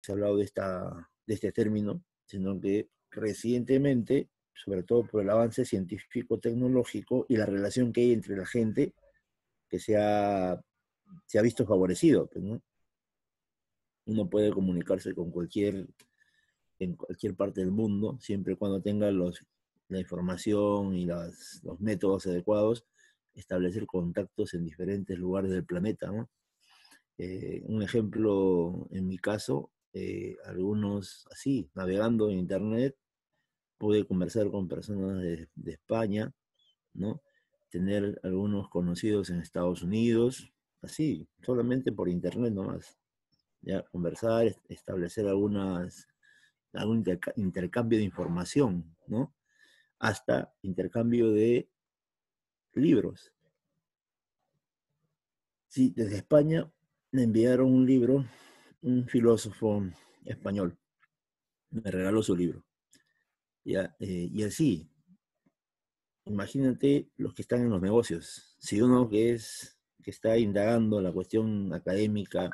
se ha hablado de, esta, de este término, sino que recientemente, sobre todo por el avance científico-tecnológico y la relación que hay entre la gente, que se ha, se ha visto favorecido. Pues, Uno puede comunicarse con cualquier, en cualquier parte del mundo, siempre y cuando tenga los, la información y los métodos adecuados, establecer contactos en diferentes lugares del planeta. Eh, un ejemplo en mi caso eh, algunos así, navegando en internet, pude conversar con personas de, España, ¿no? Tener algunos conocidos en Estados Unidos, así, solamente por internet nomás. Ya conversar, establecer algunas, algún intercambio de información, ¿no? Hasta intercambio de libros. Sí, desde España me enviaron un libro un filósofo español me regaló su libro. Eh, y así, imagínate los que están en los negocios. Si uno que es que está indagando la cuestión académica,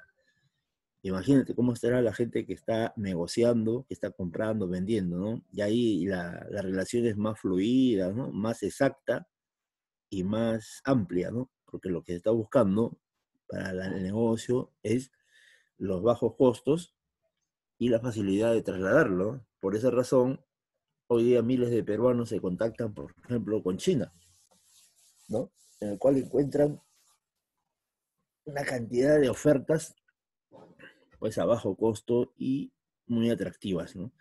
imagínate cómo estará la gente que está negociando, que está comprando, vendiendo, ¿no? Y ahí la, relación es más fluida, ¿no? Más exacta y más amplia, ¿no? Porque lo que está buscando para el negocio es los bajos costos y la facilidad de trasladarlo. Por esa razón, hoy día miles de peruanos se contactan, por ejemplo, con China, ¿no? En el cual encuentran una cantidad de ofertas, pues a bajo costo y muy atractivas, ¿no?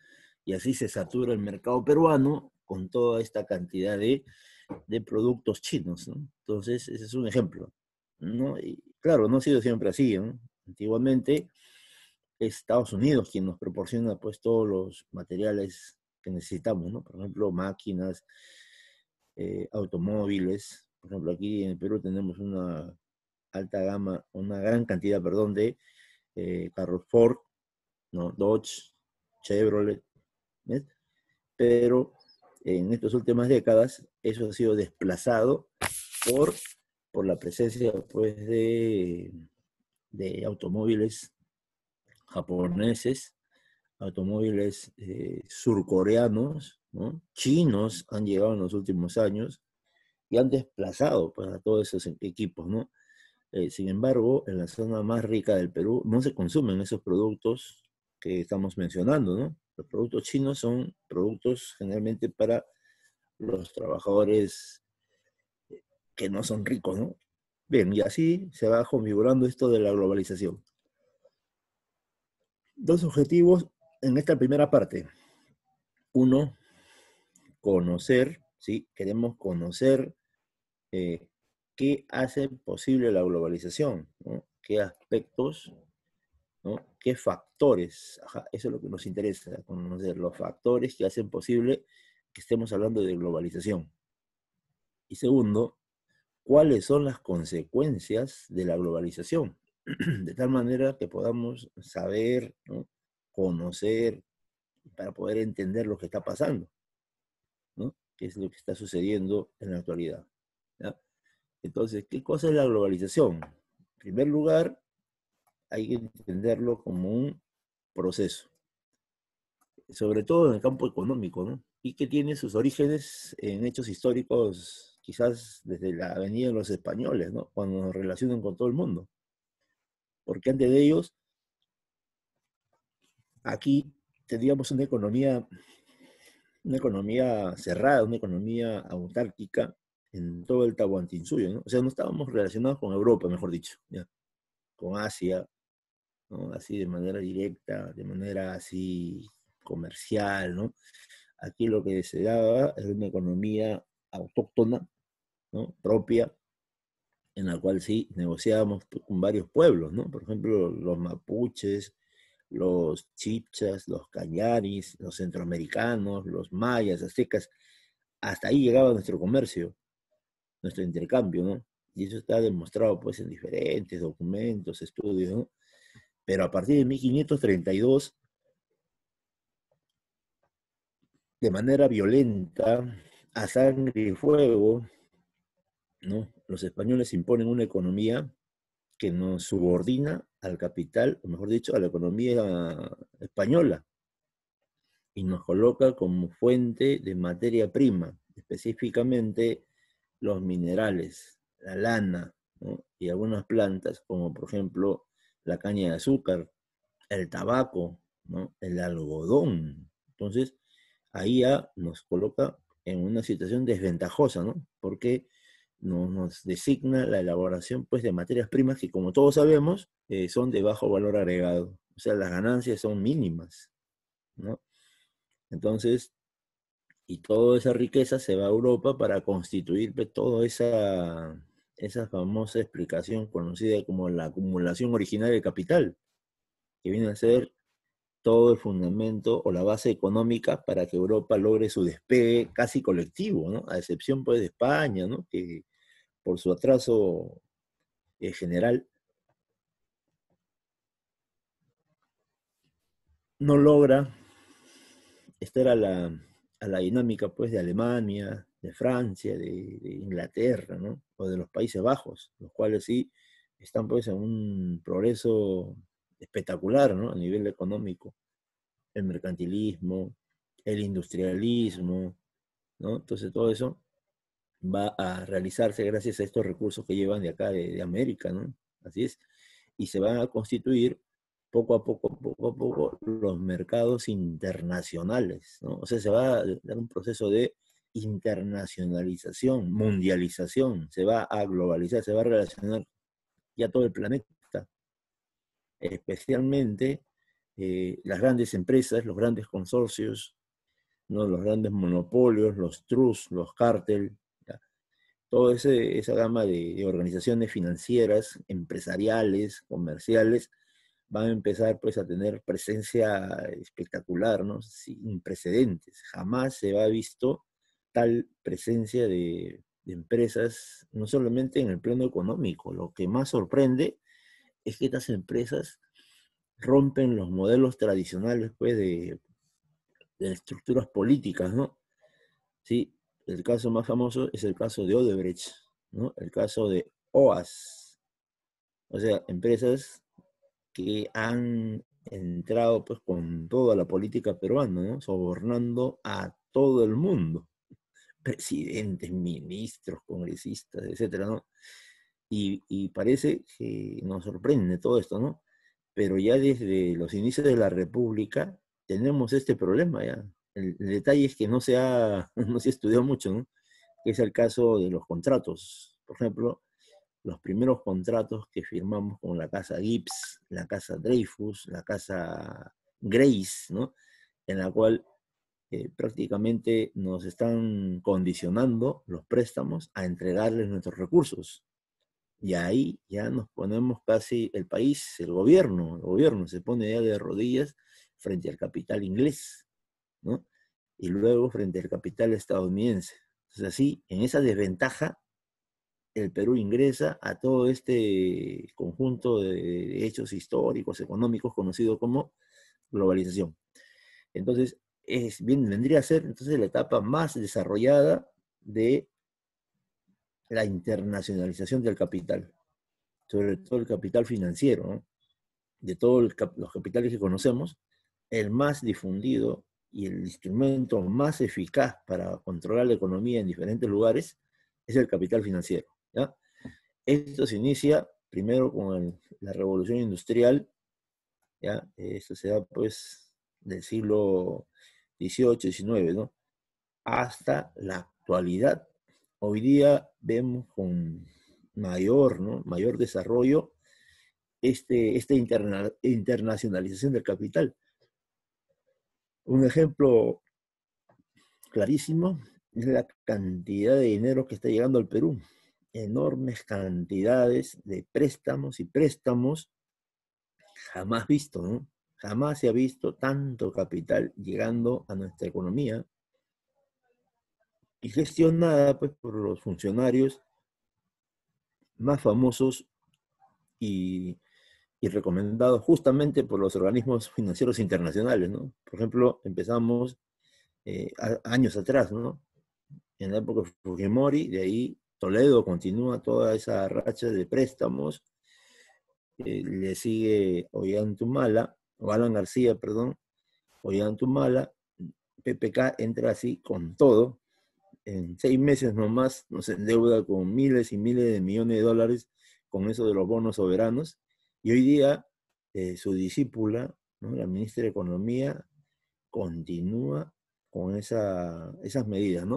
Y así se satura el mercado peruano con toda esta cantidad de, productos chinos, ¿no? Entonces, ese es un ejemplo, ¿no? Y claro, no ha sido siempre así, ¿no? Antiguamente Estados Unidos quien nos proporciona pues todos los materiales que necesitamos, ¿no? Por ejemplo, máquinas, eh, automóviles. Por ejemplo, aquí en el Perú tenemos una alta gama, una gran cantidad, perdón, de eh, carros Ford, ¿no? Dodge, Chevrolet, Pero en estas últimas décadas eso ha sido desplazado por, por la presencia pues, de de automóviles japoneses, automóviles eh, surcoreanos, ¿no? chinos han llegado en los últimos años y han desplazado para pues, todos esos equipos, ¿no? Eh, sin embargo, en la zona más rica del Perú no se consumen esos productos que estamos mencionando, ¿no? Los productos chinos son productos generalmente para los trabajadores que no son ricos, ¿no? Bien, y así se va configurando esto de la globalización. Dos objetivos en esta primera parte. Uno, conocer, ¿sí? Queremos conocer eh, qué hace posible la globalización, qué aspectos, qué factores, Ajá, eso es lo que nos interesa, conocer los factores que hacen posible que estemos hablando de globalización. Y segundo, cuáles son las consecuencias de la globalización, de tal manera que podamos saber, conocer, para poder entender lo que está pasando, ¿no? qué es lo que está sucediendo en la actualidad. Entonces, ¿qué cosa es la globalización? En primer lugar, hay que entenderlo como un proceso, sobre todo en el campo económico, ¿no? y que tiene sus orígenes en hechos históricos quizás desde la avenida de los españoles, ¿no? cuando nos relacionan con todo el mundo. Porque antes de ellos, aquí teníamos una economía, una economía cerrada, una economía autárquica en todo el Tahuantinsuyo, ¿no? O sea, no estábamos relacionados con Europa, mejor dicho, con Asia, así de manera directa, de manera así comercial, ¿no? Aquí lo que se daba era una economía autóctona propia, en la cual sí negociábamos con varios pueblos, ¿no? por ejemplo, los mapuches, los chipchas, los cañaris, los centroamericanos, los mayas, aztecas. Hasta ahí llegaba nuestro comercio, nuestro intercambio, ¿no? Y eso está demostrado pues en diferentes documentos, estudios, Pero a partir de 1532, de manera violenta, a sangre y fuego, los españoles imponen una economía que nos subordina al capital, o mejor dicho, a la economía española, y nos coloca como fuente de materia prima, específicamente los minerales, la lana y algunas plantas, como por ejemplo la caña de azúcar, el tabaco, el algodón. Entonces, ahí ya nos coloca en una situación desventajosa, ¿no? Porque nos designa la elaboración pues, de materias primas que, como todos sabemos, eh, son de bajo valor agregado. O sea, las ganancias son mínimas. ¿no? Entonces, y toda esa riqueza se va a Europa para constituir pues, toda esa, esa famosa explicación conocida como la acumulación original de capital, que viene a ser todo el fundamento o la base económica para que Europa logre su despegue casi colectivo, ¿no? A excepción pues de España, ¿no? Que por su atraso eh, general, no logra estar a la, dinámica pues, de Alemania, de Francia, de, Inglaterra, o de los Países Bajos, los cuales sí están pues, en un progreso espectacular ¿no? a nivel económico, el mercantilismo, el industrialismo, ¿no? entonces todo eso va a realizarse gracias a estos recursos que llevan de acá, de, América, ¿no? Así es. Y se van a constituir poco a poco, poco a poco, los mercados internacionales, ¿no? O sea, se va a dar un proceso de internacionalización, mundialización, se va a globalizar, se va a relacionar ya todo el planeta, especialmente eh, las grandes empresas, los grandes consorcios, ¿no? los grandes monopolios, los trusts, los cárteles, toda esa gama de, organizaciones financieras, empresariales, comerciales, van a empezar pues a tener presencia espectacular, ¿no? Sin precedentes. Jamás se ha visto tal presencia de, empresas, no solamente en el plano económico. Lo que más sorprende es que estas empresas rompen los modelos tradicionales pues de, de estructuras políticas, ¿no? ¿Sí? el caso más famoso es el caso de Odebrecht, ¿no? el caso de OAS. O sea, empresas que han entrado pues con toda la política peruana, ¿no? sobornando a todo el mundo, presidentes, ministros, congresistas, etcétera, ¿no? Y, parece que nos sorprende todo esto, ¿no? Pero ya desde los inicios de la República tenemos este problema ya el, detalle es que no se ha, no se estudiado mucho, ¿no? que es el caso de los contratos. Por ejemplo, los primeros contratos que firmamos con la casa Gibbs, la casa Dreyfus, la casa Grace, ¿no? en la cual eh, prácticamente nos están condicionando los préstamos a entregarles nuestros recursos. Y ahí ya nos ponemos casi el país, el gobierno, el gobierno se pone ya de rodillas frente al capital inglés, y luego frente al capital estadounidense. Entonces, así, en esa desventaja, el Perú ingresa a todo este conjunto de hechos históricos, económicos, conocido como globalización. Entonces, es, bien, vendría a ser entonces la etapa más desarrollada de la internacionalización del capital, sobre todo el capital financiero, de todos los capitales que conocemos, el más difundido y el instrumento más eficaz para controlar la economía en diferentes lugares es el capital financiero. ¿ya? Esto se inicia primero con la revolución industrial, ¿ya? esto se da pues del siglo XVIII, XIX, ¿no? hasta la actualidad. Hoy día vemos con mayor, ¿no? mayor desarrollo este, esta internacionalización del capital un ejemplo clarísimo es la cantidad de dinero que está llegando al Perú. Enormes cantidades de préstamos y préstamos jamás visto, ¿no? Jamás se ha visto tanto capital llegando a nuestra economía y gestionada pues, por los funcionarios más famosos y y recomendado justamente por los organismos financieros internacionales, ¿no? Por ejemplo, empezamos eh, años atrás, ¿no? En la época de Fujimori, de ahí Toledo continúa toda esa racha de préstamos, eh, le sigue Ollantumala, o Alan García, perdón, Ollantumala, PPK entra así con todo, en seis meses nomás nos endeuda con miles y miles de millones de dólares con eso de los bonos soberanos, y hoy día eh, su discípula, la ministra de Economía, continúa con esas medidas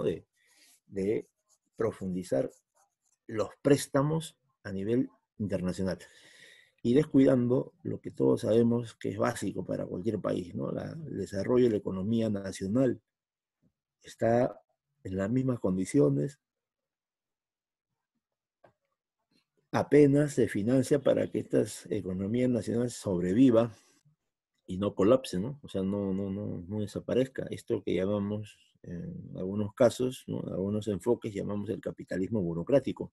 de, profundizar los préstamos a nivel internacional y descuidando lo que todos sabemos que es básico para cualquier país, ¿no? el desarrollo de la economía nacional está en las mismas condiciones, apenas se financia para que estas economías nacionales sobrevivan y no colapse, ¿no? O sea, no, no, no, no desaparezca. Esto que llamamos, en algunos casos, en algunos enfoques, llamamos el capitalismo burocrático,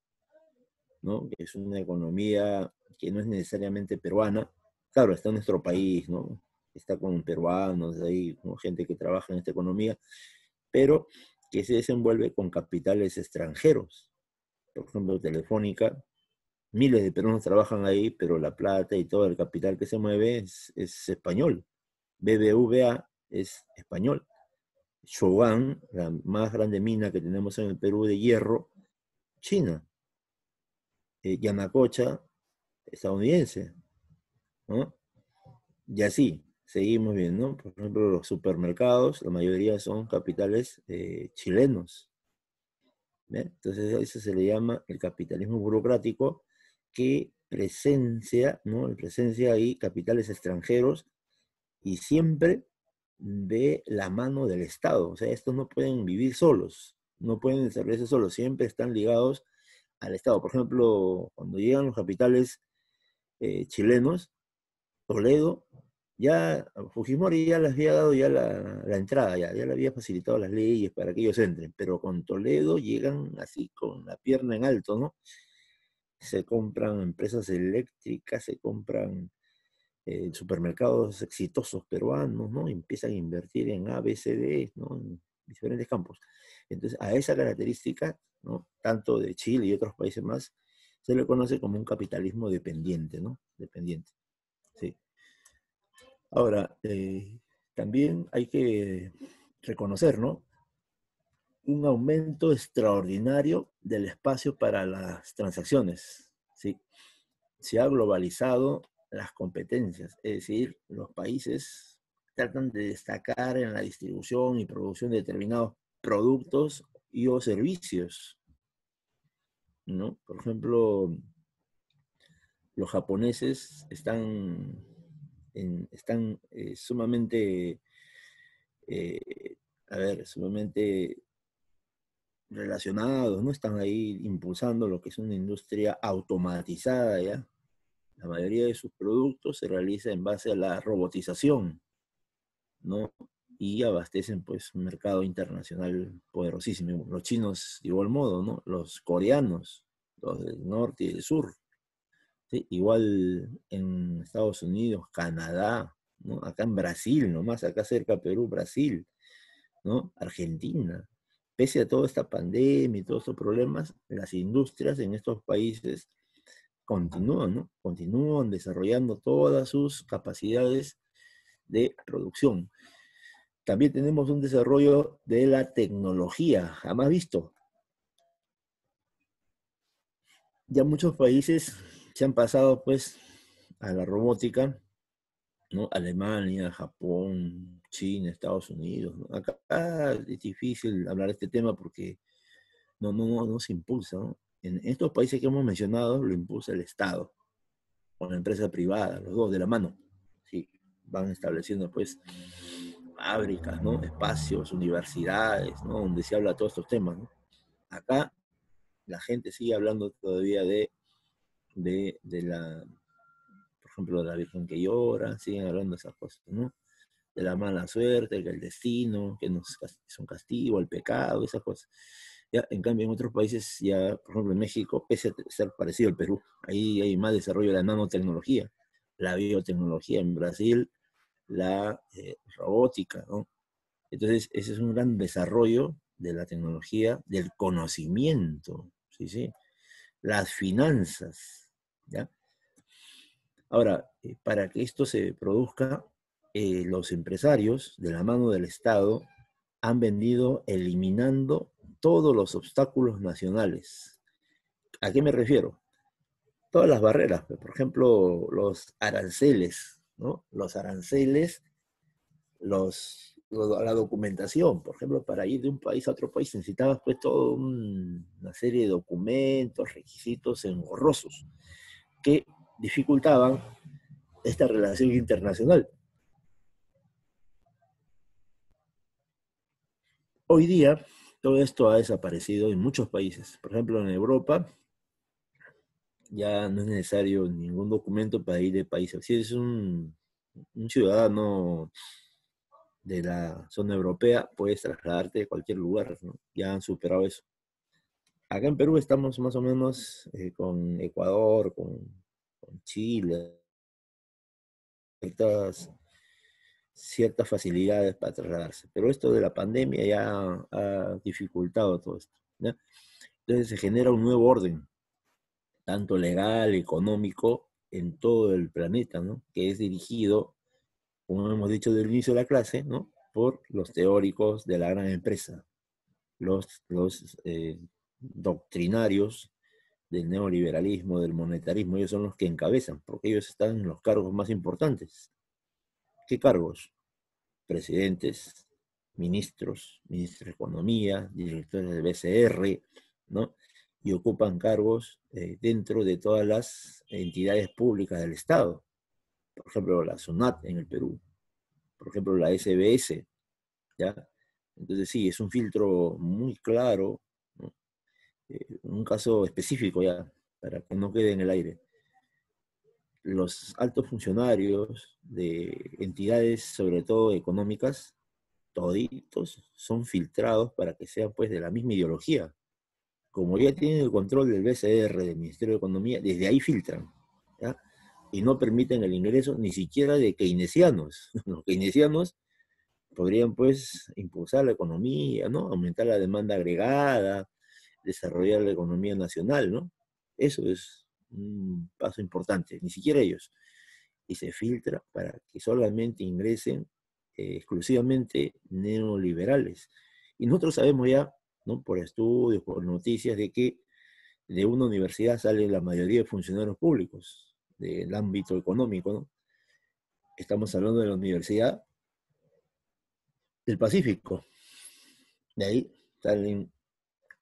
¿no? Que es una economía que no es necesariamente peruana. Claro, está en nuestro país, ¿no? Está con peruanos, ahí, con gente que trabaja en esta economía, pero que se desenvuelve con capitales extranjeros. Por ejemplo, Telefónica miles de peruanos trabajan ahí, pero la plata y todo el capital que se mueve es, español. BBVA es español. Shogan, la más grande mina que tenemos en el Perú de hierro, China. Eh, Yanacocha, estadounidense. Y así, seguimos viendo. Por ejemplo, los supermercados, la mayoría son capitales eh, chilenos. Entonces, eso se le llama el capitalismo burocrático que presencia, ¿no? En presencia hay capitales extranjeros y siempre de la mano del Estado. O sea, estos no pueden vivir solos, no pueden desarrollarse solos, siempre están ligados al Estado. Por ejemplo, cuando llegan los capitales eh, chilenos, Toledo, ya Fujimori ya les había dado ya la, la entrada, ya, ya le había facilitado las leyes para que ellos entren, pero con Toledo llegan así con la pierna en alto, ¿no? se compran empresas eléctricas, se compran eh, supermercados exitosos peruanos, ¿no? Empiezan a invertir en ABCD, ¿no? En diferentes campos. Entonces, a esa característica, ¿no? Tanto de Chile y otros países más, se le conoce como un capitalismo dependiente, ¿no? Dependiente. Sí. Ahora, eh, también hay que reconocer, ¿no? un aumento extraordinario del espacio para las transacciones. ¿sí? Se ha globalizado las competencias, es decir, los países tratan de destacar en la distribución y producción de determinados productos y o servicios. ¿no? Por ejemplo, los japoneses están, están eh, sumamente, eh, a ver, sumamente relacionados, ¿no? Están ahí impulsando lo que es una industria automatizada, ¿ya? La mayoría de sus productos se realiza en base a la robotización, ¿no? Y abastecen, pues, un mercado internacional poderosísimo. Los chinos, de igual modo, ¿no? Los coreanos, los del norte y del sur. Igual en Estados Unidos, Canadá, ¿no? Acá en Brasil, nomás, acá cerca Perú, Brasil, ¿no? Argentina, pese a toda esta pandemia y todos estos problemas, las industrias en estos países continúan, ¿no? Continúan desarrollando todas sus capacidades de producción. También tenemos un desarrollo de la tecnología, jamás visto. Ya muchos países se han pasado, pues, a la robótica, Alemania, Japón, China, Estados Unidos. Acá, es difícil hablar de este tema porque no, no, no, se impulsa. En estos países que hemos mencionado lo impulsa el Estado o la empresa privada, los dos de la mano. Sí, van estableciendo pues fábricas, espacios, universidades, donde se habla todos estos temas. Acá la gente sigue hablando todavía de, de la ejemplo, de la Virgen que llora, siguen hablando de esas cosas, ¿no? De la mala suerte, que el destino, que nos, es un castigo, el pecado, esas cosas. Ya, en cambio, en otros países, ya, por ejemplo, en México, pese a ser parecido al Perú, ahí hay más desarrollo de la nanotecnología, la biotecnología en Brasil, la eh, robótica, ¿no? Entonces, ese es un gran desarrollo de la tecnología, del conocimiento, ¿sí? sí? Las finanzas, ¿ya? Ahora, eh, para que esto se produzca, eh, los empresarios de la mano del Estado han vendido eliminando todos los obstáculos nacionales. ¿A qué me refiero? Todas las barreras, pues, por ejemplo, los aranceles, ¿no? Los aranceles, los, la documentación, por ejemplo, para ir de un país a otro país necesitabas pues toda una serie de documentos, requisitos engorrosos, que dificultaban esta relación internacional. Hoy día todo esto ha desaparecido en muchos países. Por ejemplo, en Europa ya no es necesario ningún documento para ir de país. Si eres un, ciudadano de la zona europea, puedes trasladarte a cualquier lugar. Ya han superado eso. Acá en Perú estamos más o menos eh, con Ecuador, con con Chile, ciertas, facilidades para trasladarse. Pero esto de la pandemia ya ha dificultado todo esto. Entonces se genera un nuevo orden, tanto legal, económico, en todo el planeta, ¿no? que es dirigido, como hemos dicho el inicio de la clase, ¿no? por los teóricos de la gran empresa, los, los eh, doctrinarios del neoliberalismo, del monetarismo, ellos son los que encabezan, porque ellos están en los cargos más importantes. ¿Qué cargos? Presidentes, ministros, ministros de Economía, directores del BCR, ¿no? Y ocupan cargos eh, dentro de todas las entidades públicas del Estado. Por ejemplo, la SUNAT en el Perú, por ejemplo, la SBS, ¿ya? Entonces sí, es un filtro muy claro eh, un caso específico ya, para que no quede en el aire. Los altos funcionarios de entidades, sobre todo económicas, toditos son filtrados para que sean pues de la misma ideología. Como ya tienen el control del BCR, del Ministerio de Economía, desde ahí filtran. ¿ya? Y no permiten el ingreso ni siquiera de keynesianos. Los keynesianos podrían pues impulsar la economía, ¿no? Aumentar la demanda agregada, desarrollar la economía nacional, ¿no? Eso es un paso importante, ni siquiera ellos. Y se filtra para que solamente ingresen eh, exclusivamente neoliberales. Y nosotros sabemos ya, ¿no? por estudios, por noticias, de que de una universidad sale la mayoría de funcionarios públicos del ámbito económico. ¿no? Estamos hablando de la Universidad del Pacífico. De ahí salen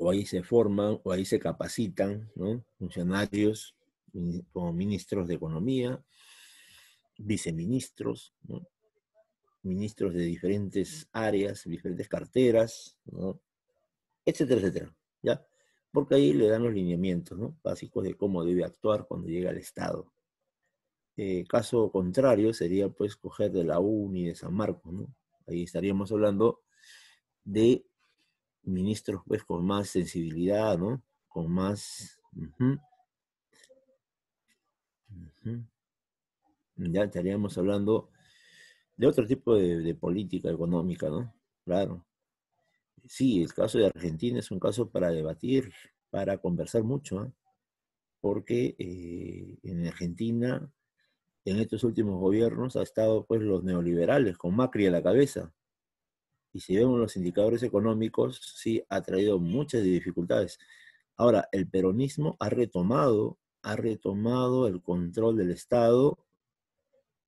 o ahí se forman o ahí se capacitan funcionarios como ministros de Economía, viceministros, ministros de diferentes áreas, diferentes carteras, etcétera, etcétera. ¿ya? Porque ahí le dan los lineamientos básicos de cómo debe actuar cuando llega al Estado. Eh, caso contrario sería pues coger de la UNI de San Marcos, ¿no? Ahí estaríamos hablando de ministros pues con más sensibilidad, ¿no? Con más... Ya estaríamos hablando de otro tipo de, política económica, ¿no? Claro. Sí, el caso de Argentina es un caso para debatir, para conversar mucho, ¿eh? porque eh, en Argentina, en estos últimos gobiernos, ha estado pues los neoliberales, con Macri a la cabeza y si vemos los indicadores económicos, sí ha traído muchas dificultades. Ahora, el peronismo ha retomado, ha retomado el control del Estado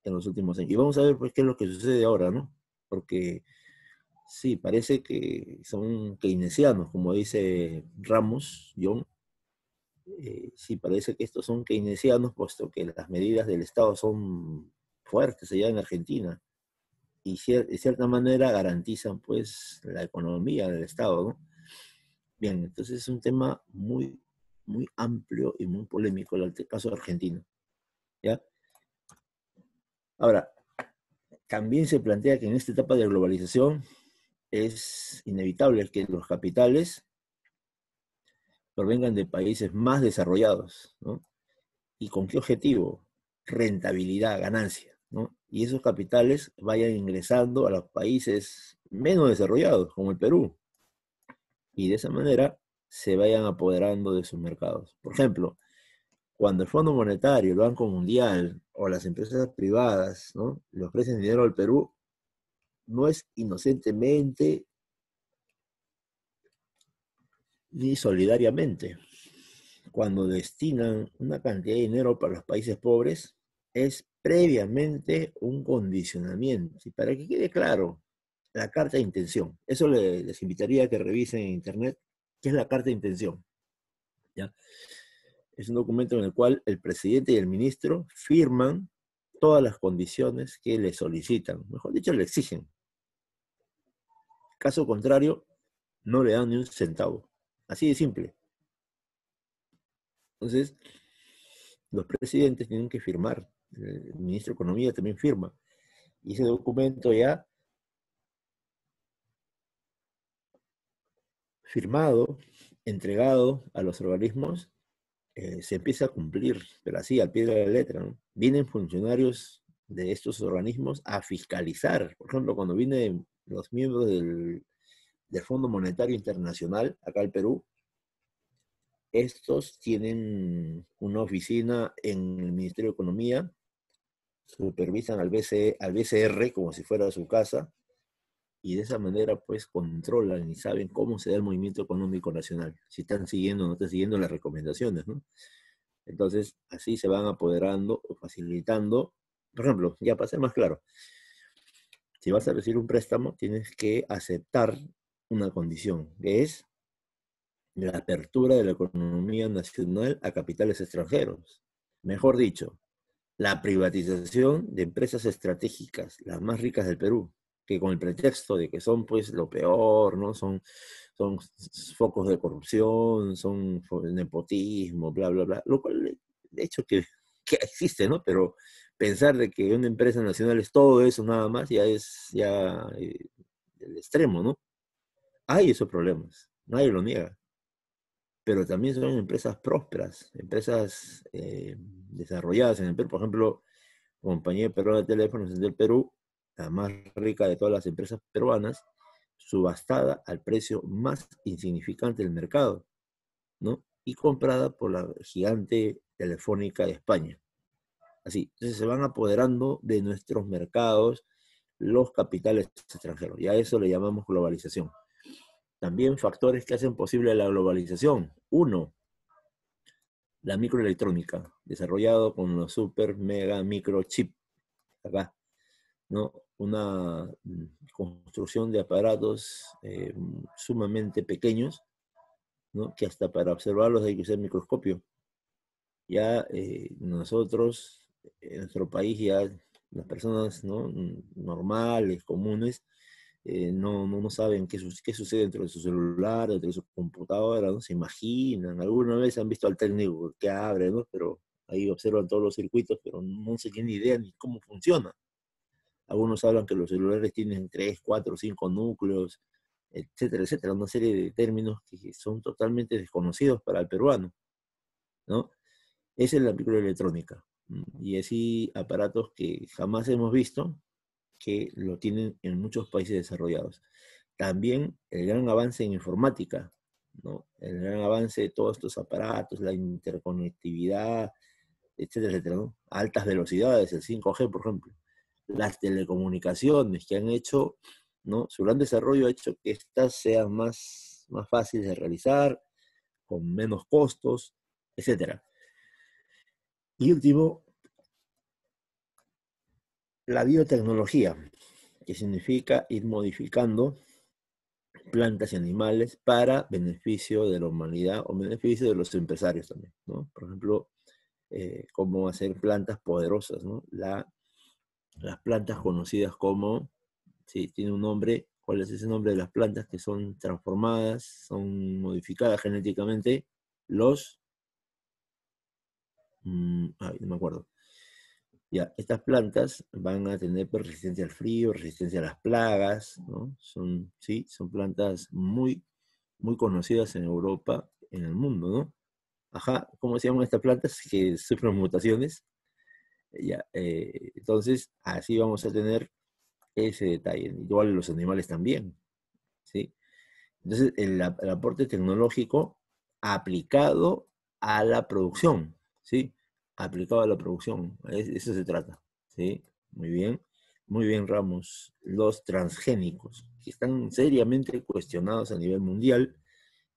en los últimos años. Y vamos a ver pues, qué es lo que sucede ahora, ¿no? Porque sí, parece que son keynesianos, como dice Ramos, John. Eh, sí, parece que estos son keynesianos, puesto que las medidas del Estado son fuertes allá en Argentina y de cierta manera garantizan pues la economía del Estado. Bien, entonces es un tema muy, muy amplio y muy polémico el caso argentino. ¿ya? Ahora, también se plantea que en esta etapa de globalización es inevitable que los capitales provengan de países más desarrollados. ¿no? ¿Y con qué objetivo? Rentabilidad, ganancia. Y esos capitales vayan ingresando a los países menos desarrollados, como el Perú. Y de esa manera se vayan apoderando de sus mercados. Por ejemplo, cuando el Fondo Monetario, el Banco Mundial o las empresas privadas le ofrecen dinero al Perú, no es inocentemente ni solidariamente. Cuando destinan una cantidad de dinero para los países pobres, es previamente un condicionamiento. Y para que quede claro, la carta de intención. Eso les, invitaría a que revisen en internet qué es la carta de intención. Es un documento en el cual el presidente y el ministro firman todas las condiciones que le solicitan, mejor dicho, le exigen. Caso contrario, no le dan ni un centavo. Así de simple. Entonces, los presidentes tienen que firmar eh, el ministro de Economía también firma. Y ese documento ya firmado, entregado a los organismos, eh, se empieza a cumplir, pero así al pie de la letra. ¿no? Vienen funcionarios de estos organismos a fiscalizar. Por ejemplo, cuando vienen los miembros del, del Fondo Monetario Internacional acá al Perú, estos tienen una oficina en el Ministerio de Economía supervisan al, al BCR como si fuera su casa y de esa manera pues controlan y saben cómo se da el movimiento económico nacional, si están siguiendo o no están siguiendo las recomendaciones, Entonces, así se van apoderando o facilitando. Por ejemplo, ya para más claro, si vas a recibir un préstamo, tienes que aceptar una condición, que es la apertura de la economía nacional a capitales extranjeros. Mejor dicho, la privatización de empresas estratégicas, las más ricas del Perú, que con el pretexto de que son pues lo peor, ¿no? Son, son focos de corrupción, son nepotismo, bla, bla, bla, lo cual eh, de hecho que, que existe, ¿no? Pero pensar de que una empresa nacional es todo eso nada más ya es ya eh, el extremo, ¿no? Hay esos problemas, nadie lo niega, pero también son empresas prósperas, empresas... Eh, desarrolladas en el Perú. Por ejemplo, Compañía Peruana de Teléfonos del Perú, la más rica de todas las empresas peruanas, subastada al precio más insignificante del mercado, ¿no? Y comprada por la gigante telefónica de España. Así, se van apoderando de nuestros mercados los capitales extranjeros. Y a eso le llamamos globalización. También factores que hacen posible la globalización. Uno, la microelectrónica, desarrollado con los super mega microchip, acá, ¿no? Una mm, construcción de aparatos eh, sumamente pequeños, ¿no? Que hasta para observarlos hay que usar microscopio. Ya eh, nosotros, en nuestro país, ya las personas ¿no? normales, comunes, eh, no, no, saben qué, sucede dentro de su celular, dentro de su computadora, no se imaginan. Alguna vez han visto al técnico que abre, ¿no? Pero ahí observan todos los circuitos, pero no se tienen idea ni cómo funciona. Algunos hablan que los celulares tienen 3, 4, 5 núcleos, etcétera, etcétera, una serie de términos que son totalmente desconocidos para el peruano, ¿no? Esa es la microelectrónica. Mm, y así aparatos que jamás hemos visto, que lo tienen en muchos países desarrollados. También el gran avance en informática, ¿no? el gran avance de todos estos aparatos, la interconectividad, etcétera, etcétera, altas velocidades, el 5G, por ejemplo, las telecomunicaciones que han hecho, ¿no? su gran desarrollo ha hecho que estas sean más, más fáciles de realizar, con menos costos, etcétera. Y último, la biotecnología, que significa ir modificando plantas y animales para beneficio de la humanidad o beneficio de los empresarios también, ¿no? Por ejemplo, eh, cómo hacer plantas poderosas, ¿no? las plantas conocidas como, sí, tiene un nombre, ¿cuál es ese nombre de las plantas que son transformadas, son modificadas genéticamente? Los... Mm, ay, no me acuerdo. Ya, estas plantas van a tener pues, resistencia al frío, resistencia a las plagas, ¿no? Son, sí, son plantas muy, muy conocidas en Europa, en el mundo, ¿no? Ajá, ¿cómo se llaman estas plantas que sufren mutaciones? Ya, eh, entonces, así vamos a tener ese detalle. Igual los animales también, ¿sí? Entonces, el, el aporte tecnológico aplicado a la producción, ¿sí? aplicado a la producción. E, de eso se trata. ¿sí? Muy bien. Muy bien, Ramos. Los transgénicos, que están seriamente cuestionados a nivel mundial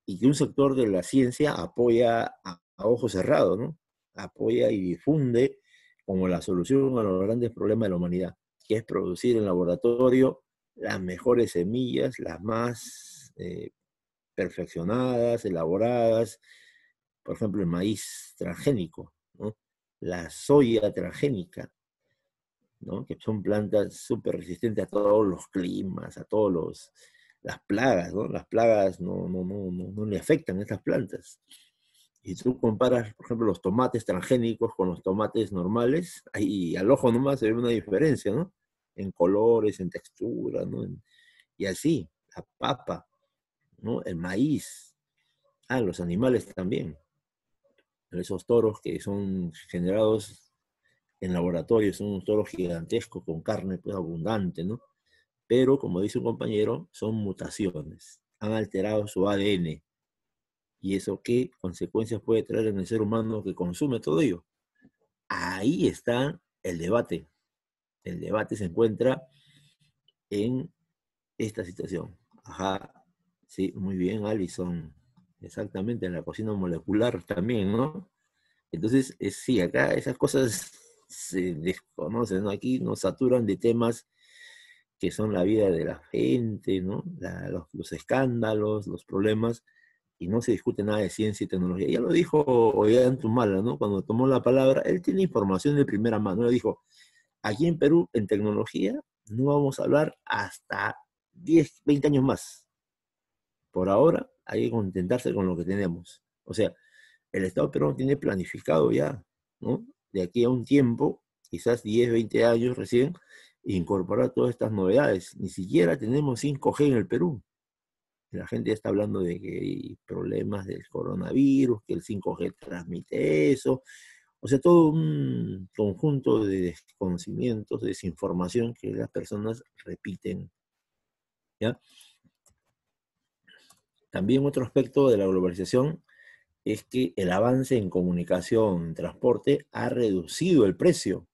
y que un sector de la ciencia apoya a, ojo cerrado, ¿no? Apoya y difunde como la solución a los grandes problemas de la humanidad, que es producir en laboratorio las mejores semillas, las más eh, perfeccionadas, elaboradas, por ejemplo, el maíz transgénico, la soya transgénica, ¿no? que son plantas súper resistentes a todos los climas, a todas las plagas, ¿no? las plagas no, no, no, no, le afectan a estas plantas. Y tú comparas, por ejemplo, los tomates transgénicos con los tomates normales, ahí al ojo nomás se ve una diferencia, ¿no? En colores, en textura, ¿no? y así, la papa, ¿no? El maíz, ah, los animales también esos toros que son generados en laboratorio, son unos toros gigantescos con carne pues, abundante, ¿no? Pero, como dice un compañero, son mutaciones, han alterado su ADN. ¿Y eso qué consecuencias puede traer en el ser humano que consume todo ello? Ahí está el debate. El debate se encuentra en esta situación. Ajá, sí, muy bien, Alison. Exactamente, en la cocina molecular también, ¿no? Entonces, eh, sí, acá esas cosas se desconocen, Aquí nos saturan de temas que son la vida de la gente, ¿no? los, escándalos, los problemas, y no se discute nada de ciencia y tecnología. Ya lo dijo Antumala, ¿no? Cuando tomó la palabra, él tiene información de primera mano. Él dijo, aquí en Perú, en tecnología, no vamos a hablar hasta 10, 20 años más. Por ahora, hay que contentarse con lo que tenemos. O sea, el Estado peruano tiene planificado ya, ¿no? De aquí a un tiempo, quizás 10, 20 años recién, incorporar todas estas novedades. Ni siquiera tenemos 5G en el Perú. La gente está hablando de que hay problemas del coronavirus, que el 5G transmite eso. O sea, todo un conjunto de desconocimientos, desinformación que las personas repiten. ¿ya? También otro aspecto de la globalización es que el avance en comunicación, transporte, ha reducido el precio.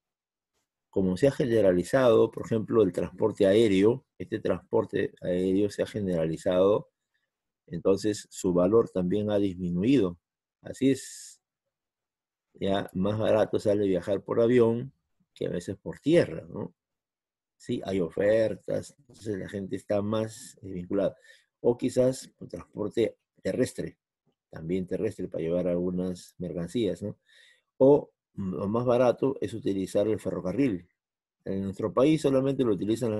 Como se ha generalizado, por ejemplo, el transporte aéreo, este transporte aéreo se ha generalizado, entonces su valor también ha disminuido. Así es. Ya más barato sale viajar por avión que a veces por tierra, ¿no? Sí, hay ofertas, entonces la gente está más vinculada o quizás un pues, transporte terrestre, también terrestre para llevar algunas mercancías, ¿no? O lo mm, más barato es utilizar el ferrocarril. En nuestro país solamente lo utilizan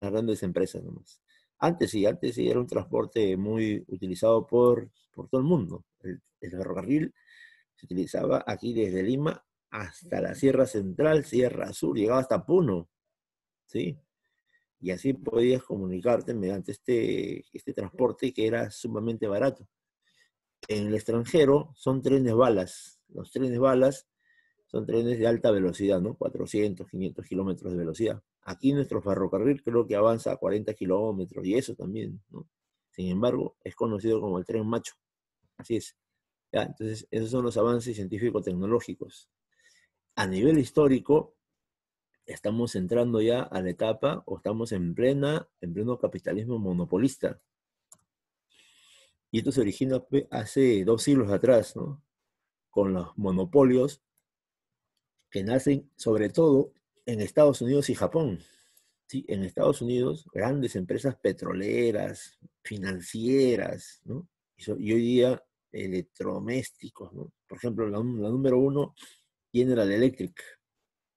las grandes empresas nomás. Antes sí, antes sí era un transporte muy utilizado por, por todo el mundo. El, el ferrocarril se utilizaba aquí desde Lima hasta la Sierra Central, Sierra Sur, llegaba hasta Puno, ¿sí? y así podías comunicarte mediante este, este transporte que era sumamente barato. En el extranjero son trenes balas. Los trenes balas son trenes de alta velocidad, ¿no? 400, 500 kilómetros de velocidad. Aquí nuestro ferrocarril creo que avanza a 40 kilómetros y eso también, ¿no? Sin embargo, es conocido como el tren macho. Así es. entonces, esos son los avances científico-tecnológicos. A nivel histórico, estamos entrando ya a la etapa o estamos en plena, en pleno capitalismo monopolista. Y esto se origina pues, hace dos siglos atrás, ¿no? Con los monopolios que nacen sobre todo en Estados Unidos y Japón. Sí, en Estados Unidos, grandes empresas petroleras, financieras, ¿no? Y, hoy día electrodomésticos, ¿no? Por ejemplo, la, la número uno, General Electric,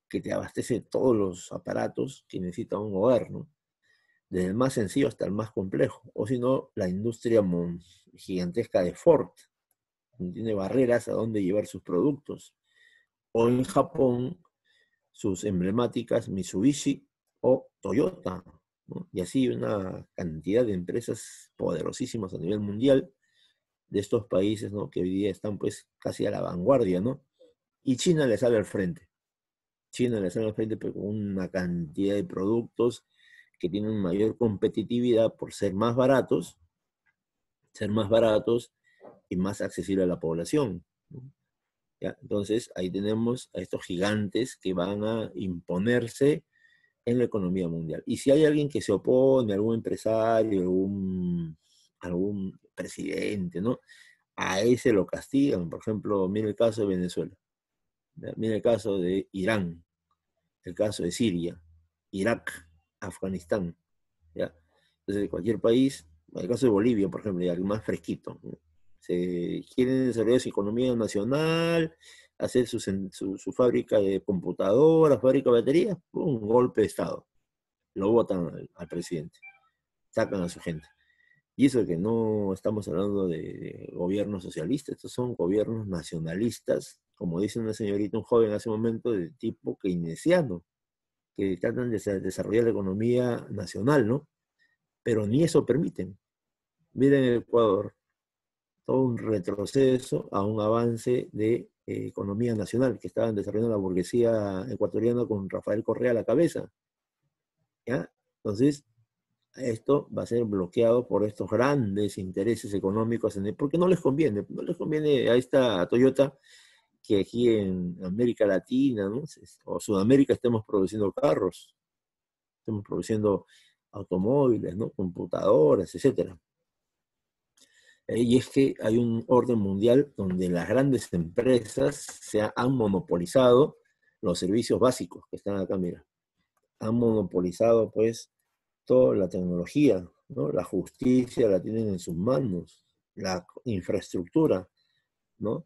que te abastece todos los aparatos que necesita un gobierno, Desde el más sencillo hasta el más complejo. O si no, la industria gigantesca de Ford, que tiene barreras a dónde llevar sus productos. O en Japón, sus emblemáticas Mitsubishi o Toyota. Y así una cantidad de empresas poderosísimas a nivel mundial de estos países ¿no? que hoy día están pues casi a la vanguardia, ¿no? Y China le sale al frente. China le sale al frente con una cantidad de productos que tienen mayor competitividad por ser más baratos, ser más baratos y más accesible a la población. Entonces, ahí tenemos a estos gigantes que van a imponerse en la economía mundial. Y si hay alguien que se opone, algún empresario, algún, presidente, ¿no? A ese lo castigan. Por ejemplo, mire el caso de Venezuela. Mira el caso de Irán, el caso de Siria, Irak, Afganistán. ¿ya? Entonces, cualquier país, el caso de Bolivia, por ejemplo, ya, el más fresquito. Se quieren desarrollar su economía nacional, hacer su, fábrica de computadoras, fábrica de baterías, un golpe de Estado. Lo votan al, presidente, sacan a su gente. Y eso que no estamos hablando de, gobiernos socialistas, estos son gobiernos nacionalistas como dice una señorita, un joven hace un momento, de tipo keynesiano, que tratan de desarrollar la economía nacional, ¿no? Pero ni eso permiten. Miren el Ecuador, todo un retroceso a un avance de eh, economía nacional que estaban desarrollando la burguesía ecuatoriana con Rafael Correa a la cabeza. ¿Ya? Entonces, esto va a ser bloqueado por estos grandes intereses económicos, porque no les conviene, no les conviene a esta Toyota que aquí en América Latina o Sudamérica estemos produciendo carros, estamos produciendo automóviles, ¿no? computadoras, etc. Eh, y es que hay un orden mundial donde las grandes empresas se han monopolizado los servicios básicos que están acá, mira. Han monopolizado pues toda la tecnología, ¿no? la justicia la tienen en sus manos, la infraestructura, ¿no?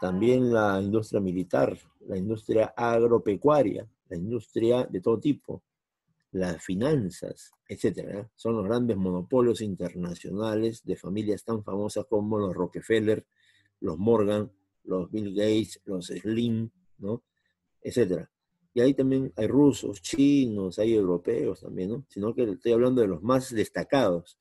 también la industria militar, la industria agropecuaria, la industria de todo tipo, las finanzas, etcétera, ¿eh? Son los grandes monopolios internacionales de familias tan famosas como los Rockefeller, los Morgan, los Bill Gates, los Slim, ¿no? etc. Y ahí también hay rusos, chinos, hay europeos también, ¿no? Sino que estoy hablando de los más destacados.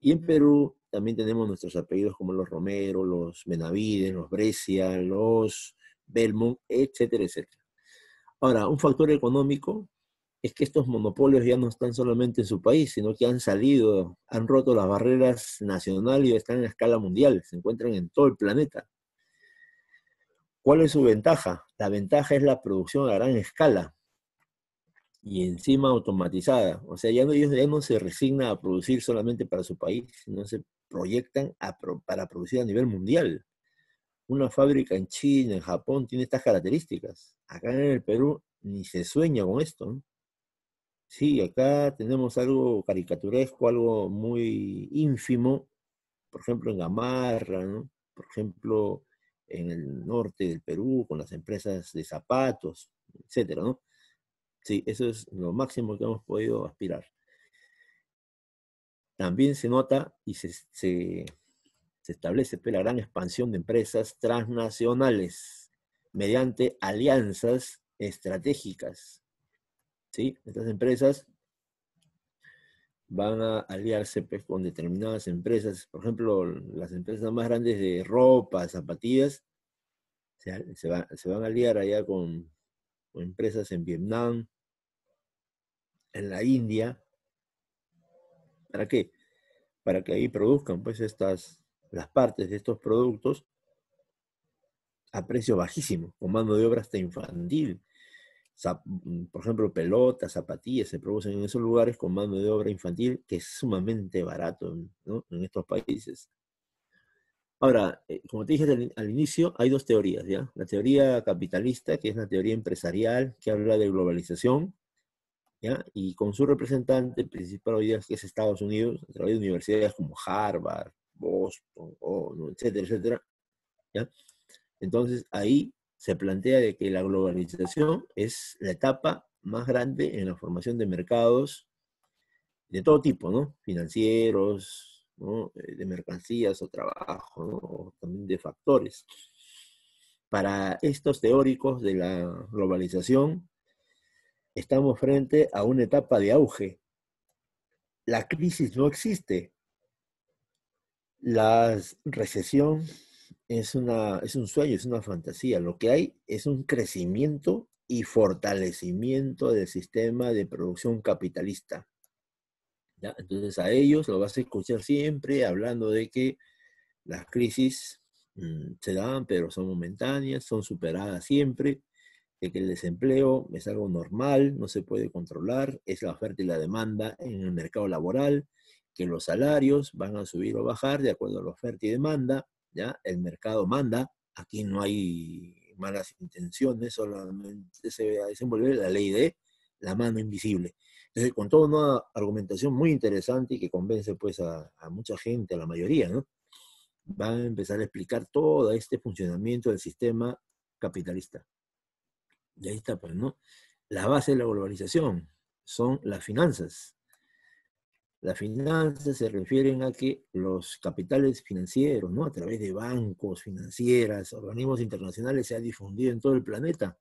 Y en Perú también tenemos nuestros apellidos como los Romero, los Benavides, los Brescia, los Belmont, etcétera, etcétera. Ahora, un factor económico es que estos monopolios ya no están solamente en su país, sino que han salido, han roto las barreras nacionales y están en escala mundial, se encuentran en todo el planeta. ¿Cuál es su ventaja? La ventaja es la producción a gran escala y encima automatizada. O sea, ya no, se resigna a producir solamente para su país, no se proyectan para producir a nivel mundial. Una fábrica en China, en Japón, tiene estas características. Acá en el Perú ni se sueña con esto. Sí, acá tenemos algo caricaturesco, algo muy ínfimo, por ejemplo en Gamarra, por ejemplo en el norte del Perú, con las empresas de zapatos, etcétera, ¿no? Sí, eso es lo máximo que hemos podido aspirar. También se nota y se, establece pues, la gran expansión de empresas transnacionales mediante alianzas estratégicas. ¿Sí? Estas empresas van a aliarse pues, con determinadas empresas, por ejemplo, las empresas más grandes de ropa, zapatillas, se, van a aliar allá con, empresas en Vietnam, en la India, ¿Para qué? Para que ahí produzcan pues estas, las partes de estos productos a precio bajísimo, con mano de obra hasta infantil. Mm, por ejemplo, pelotas, zapatillas se producen en esos lugares con mano de obra infantil, que es sumamente barato en estos países. Ahora, eh, como te dije al inicio, hay dos teorías, ¿ya? La teoría capitalista, que es la teoría empresarial, que habla de globalización, y con su representante principal hoy día que es Estados Unidos, a través de universidades como Harvard, Boston, ONU, etcétera, etcétera, Entonces ahí se plantea de que la globalización es la etapa más grande en la formación de mercados de todo tipo, ¿no? Financieros, ¿no? Eh, de mercancías o trabajo, ¿no? también de factores. Para estos teóricos de la globalización, estamos frente a una etapa de auge. La crisis no existe. La recesión es, una, es un sueño, es una fantasía. Lo que hay es un crecimiento y fortalecimiento del sistema de producción capitalista. Entonces a ellos lo vas a escuchar siempre hablando de que las crisis mm, se dan, pero son momentáneas, son superadas siempre que el desempleo es algo normal, no se puede controlar, es la oferta y la demanda en el mercado laboral, que los salarios van a subir o bajar de acuerdo a la oferta y demanda, ¿ya? El mercado manda, aquí no hay malas intenciones, solamente se va a desenvolver la ley de la mano invisible. Entonces, con toda una argumentación muy interesante y que convence pues a, a mucha gente, a la mayoría, ¿no? Van a empezar a explicar todo este funcionamiento del sistema capitalista. Y ahí está, pues, ¿no? La base de la globalización son las finanzas. Las finanzas se refieren a que los capitales financieros, ¿no? A través de bancos, financieras, organismos internacionales se ha difundido en todo el planeta.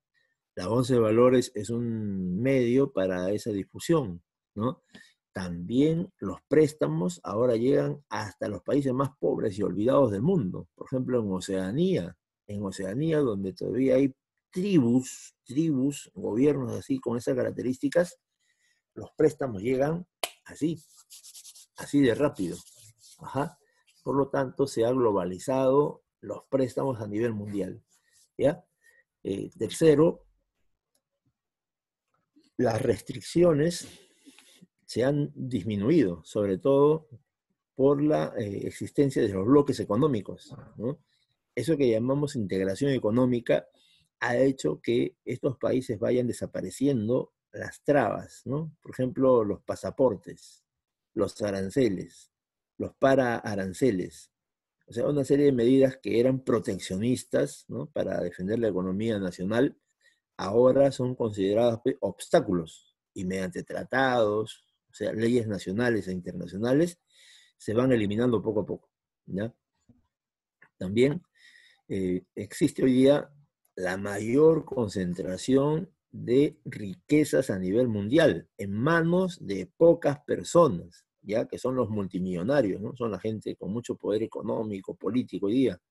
La once de valores es un medio para esa difusión, ¿no? También los préstamos ahora llegan hasta los países más pobres y olvidados del mundo. Por ejemplo, en Oceanía, en Oceanía donde todavía hay tribus, tribus, gobiernos así con esas características, los préstamos llegan así, así de rápido. Por lo tanto, se han globalizado los préstamos a nivel mundial. ¿ya? tercero, eh, las restricciones se han disminuido, sobre todo por la eh, existencia de los bloques económicos. Eso que llamamos integración económica ha hecho que estos países vayan desapareciendo las trabas, ¿no? Por ejemplo, los pasaportes, los aranceles, los para-aranceles. O sea, una serie de medidas que eran proteccionistas, ¿no? Para defender la economía nacional, ahora son consideradas pues, obstáculos y mediante tratados, o sea, leyes nacionales e internacionales, se van eliminando poco a poco, ¿ya? También eh, existe hoy día la mayor concentración de riquezas a nivel mundial en manos de pocas personas, ya que son los multimillonarios, ¿no? son la gente con mucho poder económico, político hoy día,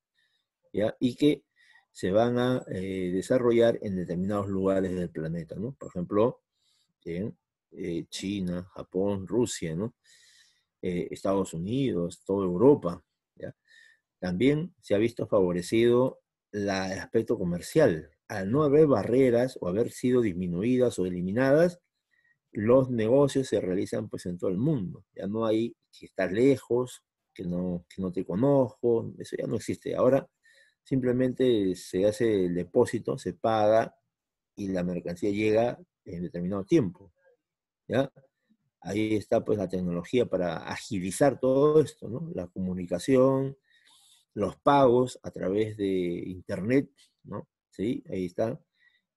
¿ya? y que se van a eh, desarrollar en determinados lugares del planeta, ¿no? por ejemplo, en eh, China, Japón, Rusia, eh, Estados Unidos, toda Europa. También se ha visto favorecido el aspecto comercial. Al no haber barreras o haber sido disminuidas o eliminadas, los negocios se realizan pues en todo el mundo. Ya no hay que estar lejos, que no, que no te conozco, eso ya no existe. Ahora simplemente se hace el depósito, se paga y la mercancía llega en determinado tiempo. ¿ya? Ahí está pues la tecnología para agilizar todo esto, ¿no? La comunicación, los pagos a través de Internet, ¿no? Sí, ahí está.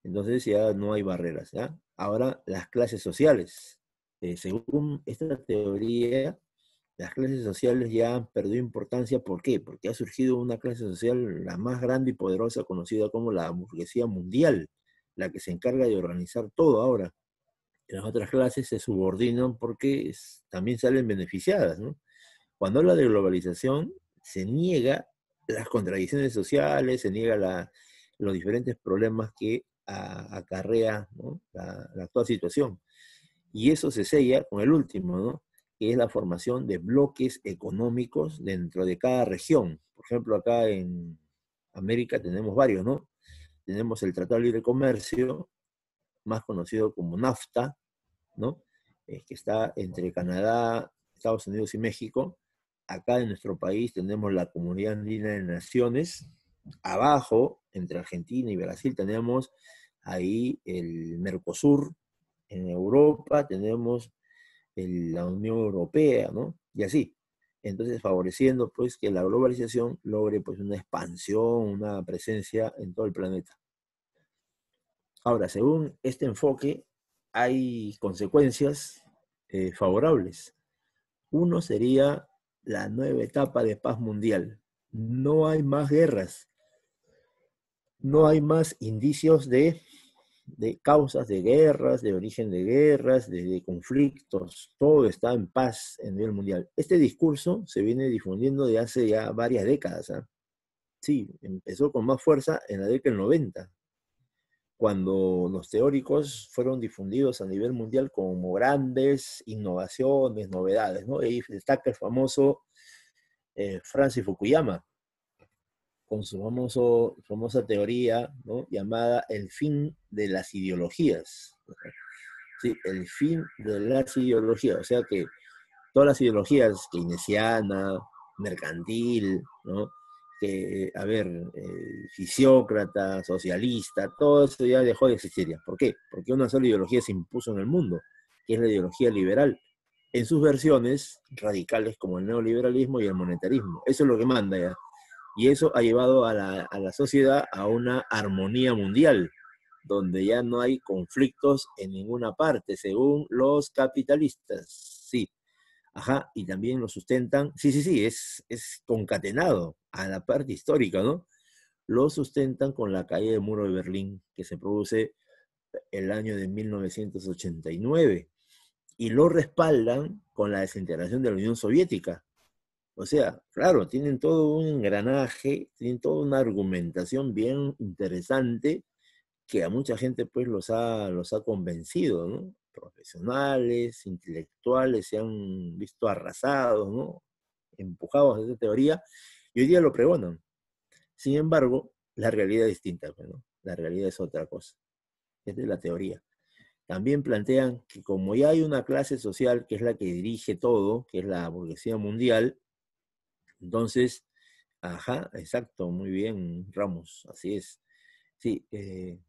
Entonces ya no hay barreras, ¿ya? Ahora, las clases sociales. Eh, según esta teoría, las clases sociales ya han perdido importancia. ¿Por qué? Porque ha surgido una clase social, la más grande y poderosa, conocida como la burguesía mundial, la que se encarga de organizar todo ahora. Las otras clases se subordinan porque también salen beneficiadas, ¿no? Cuando habla de globalización, se niega las contradicciones sociales, se niega los diferentes problemas que acarrea la, actual situación. Y eso se sella con el último, que es la formación de bloques económicos dentro de cada región. Por ejemplo, acá en América tenemos varios, ¿no? Tenemos el Tratado de Libre Comercio, más conocido como NAFTA, ¿no? Eh, que está entre Canadá, Estados Unidos y México, acá en nuestro país tenemos la Comunidad de Naciones, abajo, entre Argentina y Brasil, tenemos ahí el Mercosur, en Europa tenemos la Unión Europea, ¿no? Y así. Entonces, favoreciendo pues que la globalización logre pues una expansión, una presencia en todo el planeta. Ahora, según este enfoque, hay consecuencias eh, favorables. Uno sería la nueva etapa de paz mundial. No hay más guerras, no hay más indicios de, causas de guerras, de origen de guerras, de, conflictos, todo está en paz en nivel mundial. Este discurso se viene difundiendo de hace ya varias décadas. ¿ah? Sí, empezó con más fuerza en la década del 90, cuando los teóricos fueron difundidos a nivel mundial como grandes innovaciones, novedades, ¿no? Y destaca el famoso eh, Francis Fukuyama, con su famoso, famosa teoría llamada el fin de las ideologías. Sí, el fin de las ideologías, o sea que todas las ideologías keynesiana, mercantil, ¿no? que, eh, a ver, eh, fisiócrata, socialista, todo eso ya dejó de existir. ¿Por qué? Porque una sola ideología se impuso en el mundo, que es la ideología liberal, en sus versiones radicales como el neoliberalismo y el monetarismo. Eso es lo que manda ya. Y eso ha llevado a la, a la sociedad a una armonía mundial, donde ya no hay conflictos en ninguna parte, según los capitalistas. Ajá, y también lo sustentan, sí, sí, sí, es, es concatenado a la parte histórica, ¿no? Lo sustentan con la caída del muro de Berlín, que se produce el año de 1989, y lo respaldan con la desintegración de la Unión Soviética. O sea, claro, tienen todo un engranaje, tienen toda una argumentación bien interesante que a mucha gente pues los los ha convencido, ¿no? profesionales, intelectuales, se han visto arrasados, ¿no? empujados a esa teoría, y hoy día lo pregonan. Sin embargo, la realidad es distinta, pues, ¿no? la realidad es otra cosa, es de la teoría. También plantean que como ya hay una clase social que es la que dirige todo, que es la burguesía mundial, entonces, ajá, exacto, muy bien, Ramos, así es. Sí, eh,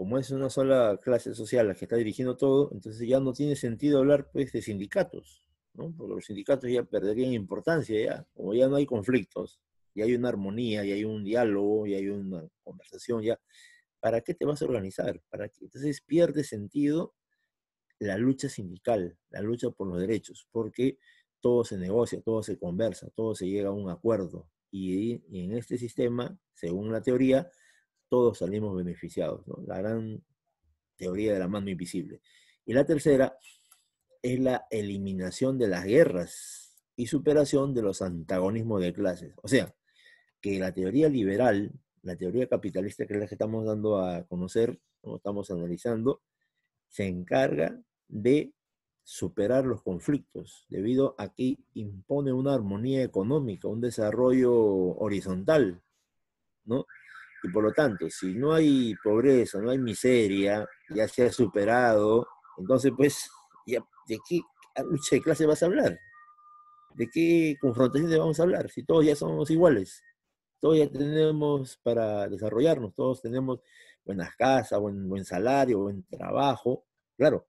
como es una sola clase social la que está dirigiendo todo, entonces ya no tiene sentido hablar pues, de sindicatos, ¿no? porque los sindicatos ya perderían importancia, ya. O ya no hay conflictos, ya hay una armonía, ya hay un diálogo, ya hay una conversación, ya. ¿Para qué te vas a organizar? ¿Para qué? Entonces pierde sentido la lucha sindical, la lucha por los derechos, porque todo se negocia, todo se conversa, todo se llega a un acuerdo. y en este sistema, según la teoría, todos salimos beneficiados, ¿no? La gran teoría de la mano invisible. Y la tercera es la eliminación de las guerras y superación de los antagonismos de clases. O sea, que la teoría liberal, la teoría capitalista que es la que estamos dando a conocer, o estamos analizando, se encarga de superar los conflictos, debido a que impone una armonía económica, un desarrollo horizontal, ¿no? Y por lo tanto, si no hay pobreza, no hay miseria, ya se ha superado, entonces pues, ¿de qué lucha de clase vas a hablar? ¿De qué confrontación vamos a hablar? Si todos ya somos iguales, todos ya tenemos para desarrollarnos, todos tenemos buenas casas, buen, buen salario, buen trabajo, claro.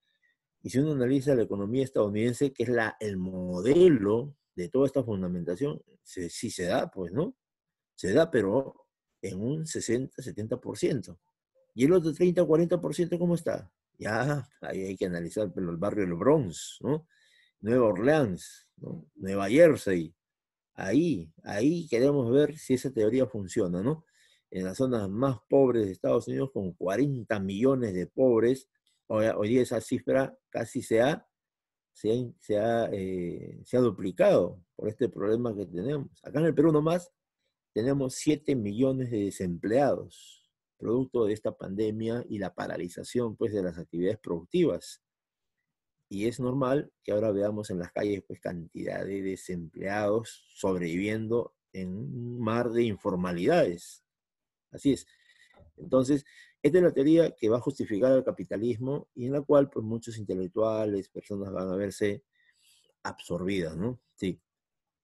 Y si uno analiza la economía estadounidense, que es la, el modelo de toda esta fundamentación, si se da, pues, ¿no? Se da, pero en un 60-70%. Y el otro 30-40%, ¿cómo está? Ya ahí hay que analizar pero el barrio del Bronx, ¿no? Nueva Orleans, ¿no? Nueva Jersey. Ahí, ahí queremos ver si esa teoría funciona, ¿no? En las zonas más pobres de Estados Unidos, con 40 millones de pobres, hoy, día esa cifra casi se ha, se ha, eh, se ha duplicado por este problema que tenemos. Acá en el Perú nomás tenemos 7 millones de desempleados, producto de esta pandemia y la paralización pues, de las actividades productivas. Y es normal que ahora veamos en las calles pues, cantidad de desempleados sobreviviendo en un mar de informalidades. Así es. Entonces, esta es la teoría que va a justificar al capitalismo y en la cual pues, muchos intelectuales, personas van a verse absorbidas, ¿no? Sí.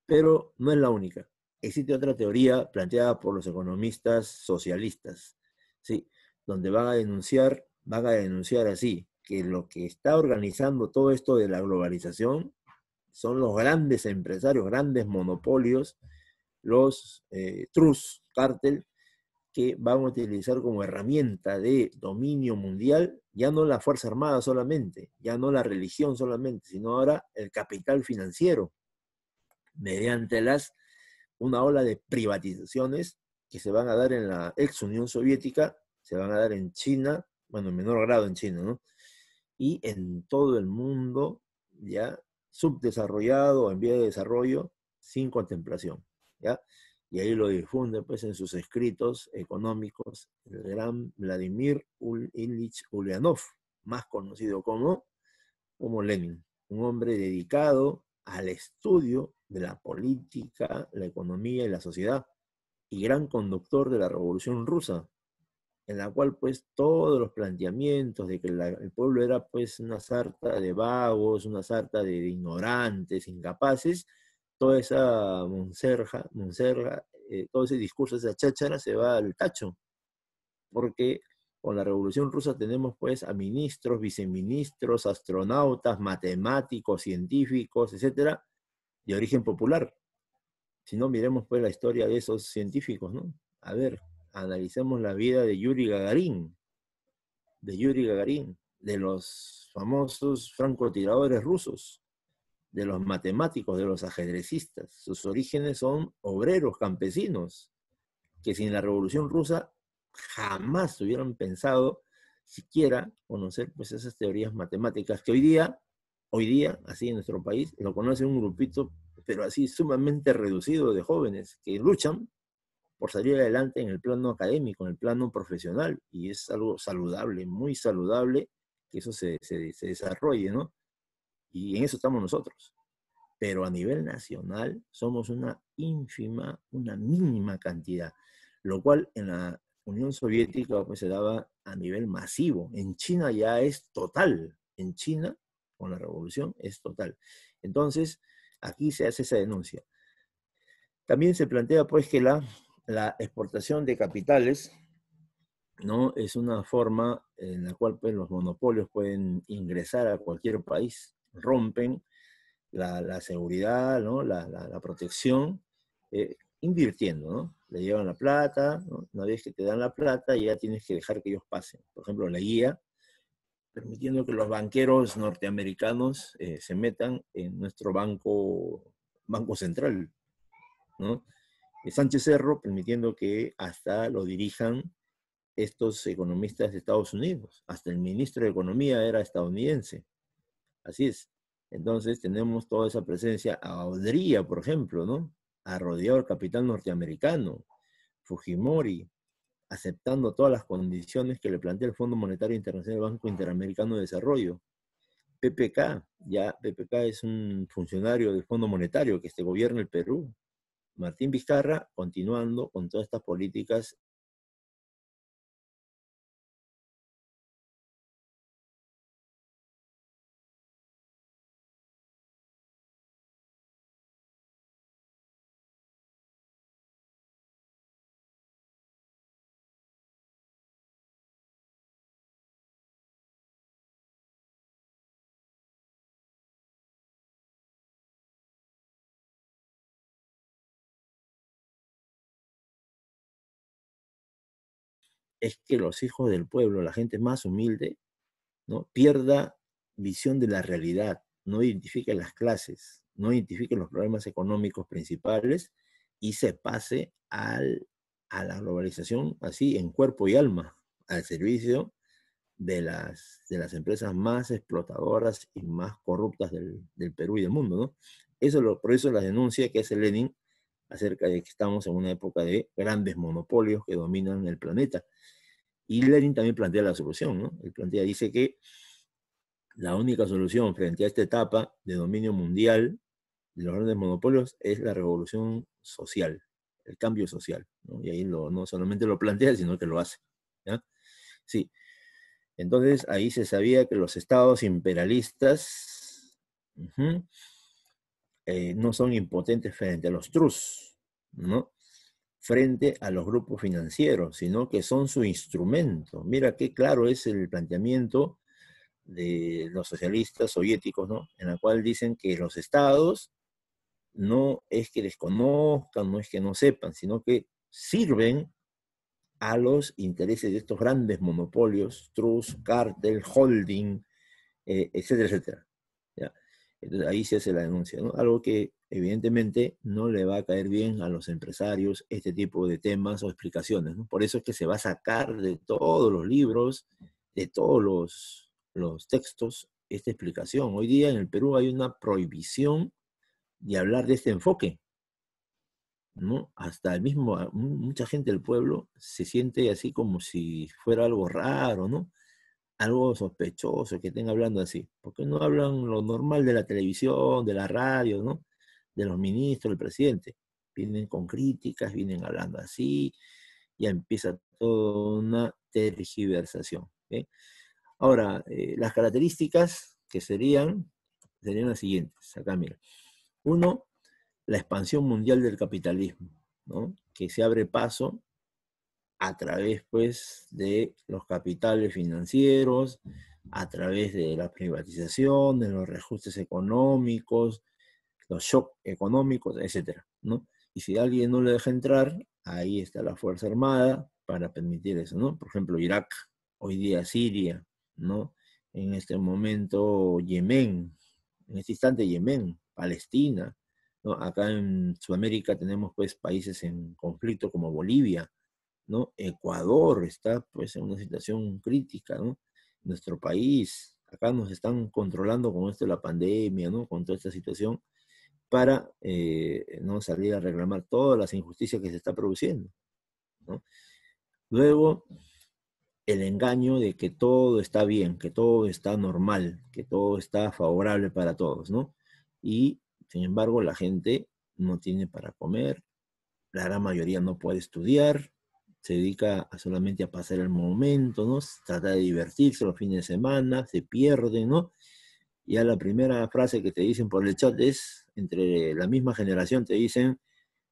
Pero no es la única existe otra teoría planteada por los economistas socialistas, ¿sí? donde van a denunciar, van a denunciar así, que lo que está organizando todo esto de la globalización son los grandes empresarios, grandes monopolios, los eh, cartel cártel, que van a utilizar como herramienta de dominio mundial ya no la Fuerza Armada solamente, ya no la religión solamente, sino ahora el capital financiero, mediante las una ola de privatizaciones que se van a dar en la ex Unión Soviética, se van a dar en China, bueno, en menor grado en China, ¿no? Y en todo el mundo ya subdesarrollado, en vía de desarrollo, sin contemplación, ¿ya? Y ahí lo difunde, pues, en sus escritos económicos, el gran Vladimir Ilyich Ulyanov, más conocido como, como Lenin, un hombre dedicado al estudio de la política, la economía y la sociedad, y gran conductor de la Revolución Rusa, en la cual pues todos los planteamientos de que el pueblo era pues una sarta de vagos, una sarta de, ignorantes, incapaces, toda esa monserja, eh, todo ese discurso, esa cháchara se va al tacho, porque con la Revolución Rusa tenemos pues a ministros, viceministros, astronautas, matemáticos, científicos, etcétera, de origen popular. Si no, miremos pues la historia de esos científicos, ¿no? A ver, analicemos la vida de Yuri Gagarin, de Yuri Gagarin, de los famosos francotiradores rusos, de los matemáticos, de los ajedrecistas. Sus orígenes son obreros, campesinos, que sin la Revolución Rusa jamás hubieran pensado siquiera conocer pues esas teorías matemáticas que hoy día hoy día, así en nuestro país, lo conoce un grupito, pero así sumamente reducido de jóvenes que luchan por salir adelante en el plano académico, en el plano profesional, y es algo saludable, muy saludable que eso se, desarrolle, ¿no? Y en eso estamos nosotros. Pero a nivel nacional somos una ínfima, una mínima cantidad, lo cual en la Unión Soviética pues, se daba a nivel masivo. En China ya es total. En China con la revolución es total. Entonces, aquí se hace esa denuncia. También se plantea pues que la, exportación de capitales ¿no? es una forma en la cual pues, los monopolios pueden ingresar a cualquier país, rompen la, seguridad, ¿no? la, protección, eh, invirtiendo, ¿no? Le llevan la plata, una vez que te dan la plata ya tienes que dejar que ellos pasen. Por ejemplo, la guía permitiendo que los banqueros norteamericanos eh, se metan en nuestro banco, banco central. Eh, Sánchez Cerro permitiendo que hasta lo dirijan estos economistas de Estados Unidos. Hasta el ministro de Economía era estadounidense. Así es. Entonces tenemos toda esa presencia a Odría, por ejemplo, ¿no? A Rodeador capital norteamericano, Fujimori, aceptando todas las condiciones que le plantea el Fondo Monetario Internacional el Banco Interamericano de Desarrollo. PPK, ya PPK es un funcionario del Fondo Monetario que este gobierna el Perú. Martín Vizcarra continuando con todas estas políticas es que los hijos del pueblo, la gente más humilde, ¿no? pierda visión de la realidad, no identifique las clases, no identifique los problemas económicos principales y se pase al, a la globalización así en cuerpo y alma, al servicio de las, de las empresas más explotadoras y más corruptas del, Perú y del mundo. Eso lo, por eso la denuncia que hace Lenin acerca de que estamos en una época de grandes monopolios que dominan el planeta. Y Lenin también plantea la solución, ¿no? Él plantea, dice que la única solución frente a esta etapa de dominio mundial de los grandes monopolios es la revolución social, el cambio social. ¿no? Y ahí no solamente lo plantea, sino que lo hace. ¿ya? Sí. Entonces ahí se sabía que los estados imperialistas eh, no son impotentes frente a los trus, ¿no? frente a los grupos financieros, sino que son su instrumento. Mira qué claro es el planteamiento de los socialistas soviéticos, ¿no? En la cual dicen que los estados no es que desconozcan, no es que no sepan, sino que sirven a los intereses de estos grandes monopolios, trus, cartel, holding, eh, etcétera, etcétera ahí se hace la denuncia, ¿no? Algo que evidentemente no le va a caer bien a los empresarios este tipo de temas o explicaciones, ¿no? Por eso es que se va a sacar de todos los libros, de todos los, los textos, esta explicación. Hoy día en el Perú hay una prohibición de hablar de este enfoque, ¿no? Hasta el mismo, mucha gente del pueblo se siente así como si fuera algo raro, ¿no? algo sospechoso que estén hablando así. porque no hablan lo normal de la televisión, de la radio, ¿no? De los ministros, del presidente. Vienen con críticas, vienen hablando así, ya empieza toda una tergiversación. Ahora, eh, las características que serían, serían las siguientes. Acá mira. Uno, la expansión mundial del capitalismo, que se abre paso a través pues de los capitales financieros, a través de la privatización, de los reajustes económicos, los shocks económicos, etcétera, ¿no? Y si alguien no le deja entrar, ahí está la Fuerza Armada para permitir eso, ¿no? Por ejemplo, Irak, hoy día Siria, ¿no? En este momento Yemen, en este instante Yemen, Palestina, ¿no? Acá en Sudamérica tenemos pues países en conflicto como Bolivia, ¿no? Ecuador está pues en una situación crítica, Nuestro país, acá nos están controlando con esto la pandemia, ¿no? Con toda esta situación para eh, no salir a reclamar todas las injusticias que se está produciendo, Luego, el engaño de que todo está bien, que todo está normal, que todo está favorable para todos, ¿no? Y, sin embargo, la gente no tiene para comer, la gran mayoría no puede estudiar, se dedica solamente a pasar el momento, ¿no? Trata de divertirse los fines de semana, se pierde, ¿no? Ya la primera frase que te dicen por el chat es, entre la misma generación te dicen,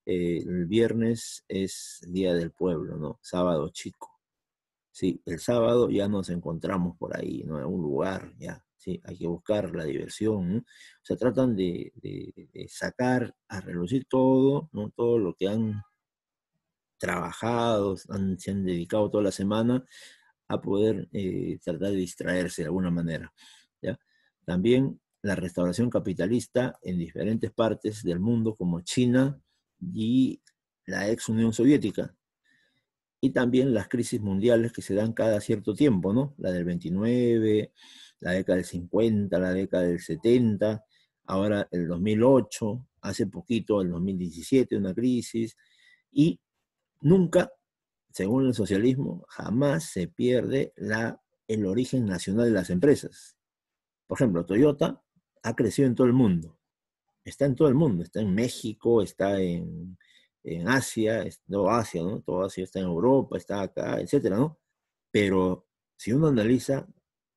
eh, el viernes es Día del Pueblo, ¿no? Sábado chico. Sí, el sábado ya nos encontramos por ahí, ¿no? En un lugar, ya. Sí, hay que buscar la diversión, ¿no? O sea, tratan de, de sacar a relucir todo, ¿no? Todo lo que han trabajados han, se han dedicado toda la semana a poder eh, tratar de distraerse de alguna manera. ¿ya? También la restauración capitalista en diferentes partes del mundo como China y la ex Unión Soviética. Y también las crisis mundiales que se dan cada cierto tiempo, ¿no? La del 29, la década del 50, la década del 70, ahora el 2008, hace poquito el 2017 una crisis, y Nunca, según el socialismo, jamás se pierde el origen nacional de las empresas. Por ejemplo, Toyota ha crecido en todo el mundo. Está en todo el mundo. Está en México, está en, Asia, no Asia, ¿no? Todo Asia está en Europa, está acá, etcétera, ¿no? Pero si uno analiza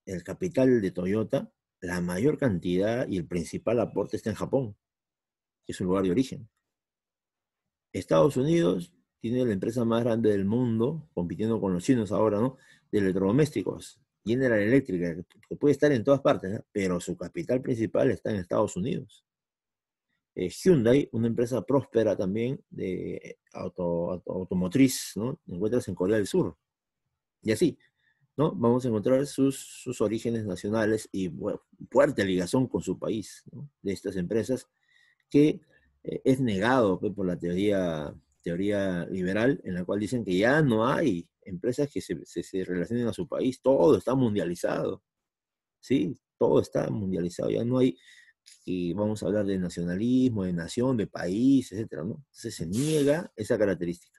el capital de Toyota, la mayor cantidad y el principal aporte está en Japón, que es su lugar de origen. Estados Unidos tiene la empresa más grande del mundo, compitiendo con los chinos ahora, ¿no? De electrodomésticos, General Electric, que puede estar en todas partes, ¿no? ¿eh? pero su capital principal está en Estados Unidos. Eh, Hyundai, una empresa próspera también de auto, automotriz, ¿no? encuentras en Corea del Sur. Y así, ¿no? Vamos a encontrar sus, orígenes nacionales y fuerte ligación con su país, ¿no? De estas empresas, que eh, es negado pues, por la teoría teoría liberal en la cual dicen que ya no hay empresas que se, relacionen a su país, todo está mundializado, ¿sí? Todo está mundializado, ya no hay, y vamos a hablar de nacionalismo, de nación, de país, etcétera, ¿no? Entonces se niega esa característica.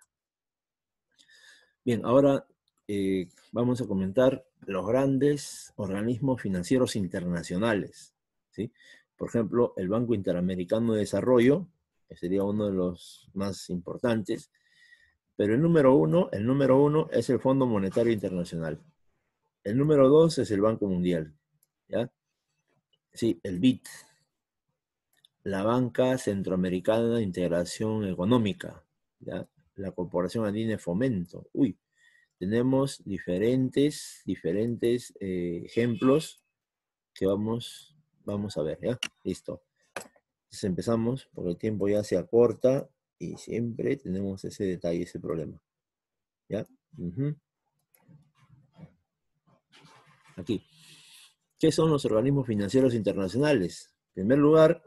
Bien, ahora eh, vamos a comentar los grandes organismos financieros internacionales, ¿sí? Por ejemplo, el Banco Interamericano de Desarrollo, sería uno de los más importantes. Pero el número uno, el número uno es el Fondo Monetario Internacional. El número dos es el Banco Mundial. ¿ya? Sí, el BIT, la Banca Centroamericana de Integración Económica, ¿ya? la Corporación Andina Fomento. Uy, tenemos diferentes, diferentes eh, ejemplos que vamos, vamos a ver. ¿ya? Listo. Entonces empezamos porque el tiempo ya se acorta y siempre tenemos ese detalle, ese problema. ¿Ya? Aquí. ¿Qué son los organismos financieros internacionales? En primer lugar,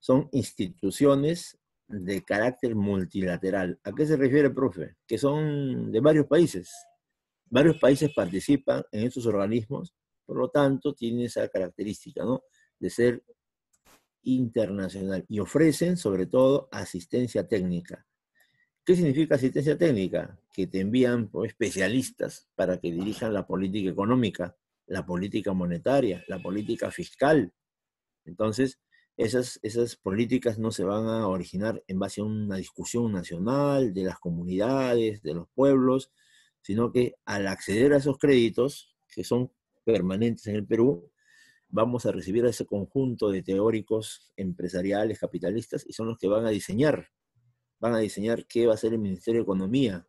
son instituciones de carácter multilateral. ¿A qué se refiere, profe? Que son de varios países. Varios países participan en estos organismos, por lo tanto, tiene esa característica, ¿no? De ser internacional y ofrecen sobre todo asistencia técnica. ¿Qué significa asistencia técnica? Que te envían pues, especialistas para que dirijan la política económica, la política monetaria, la política fiscal. Entonces, esas, esas políticas no se van a originar en base a una discusión nacional de las comunidades, de los pueblos, sino que al acceder a esos créditos, que son permanentes en el Perú, vamos a recibir a ese conjunto de teóricos empresariales, capitalistas, y son los que van a diseñar, van a diseñar qué va a ser el Ministerio de Economía.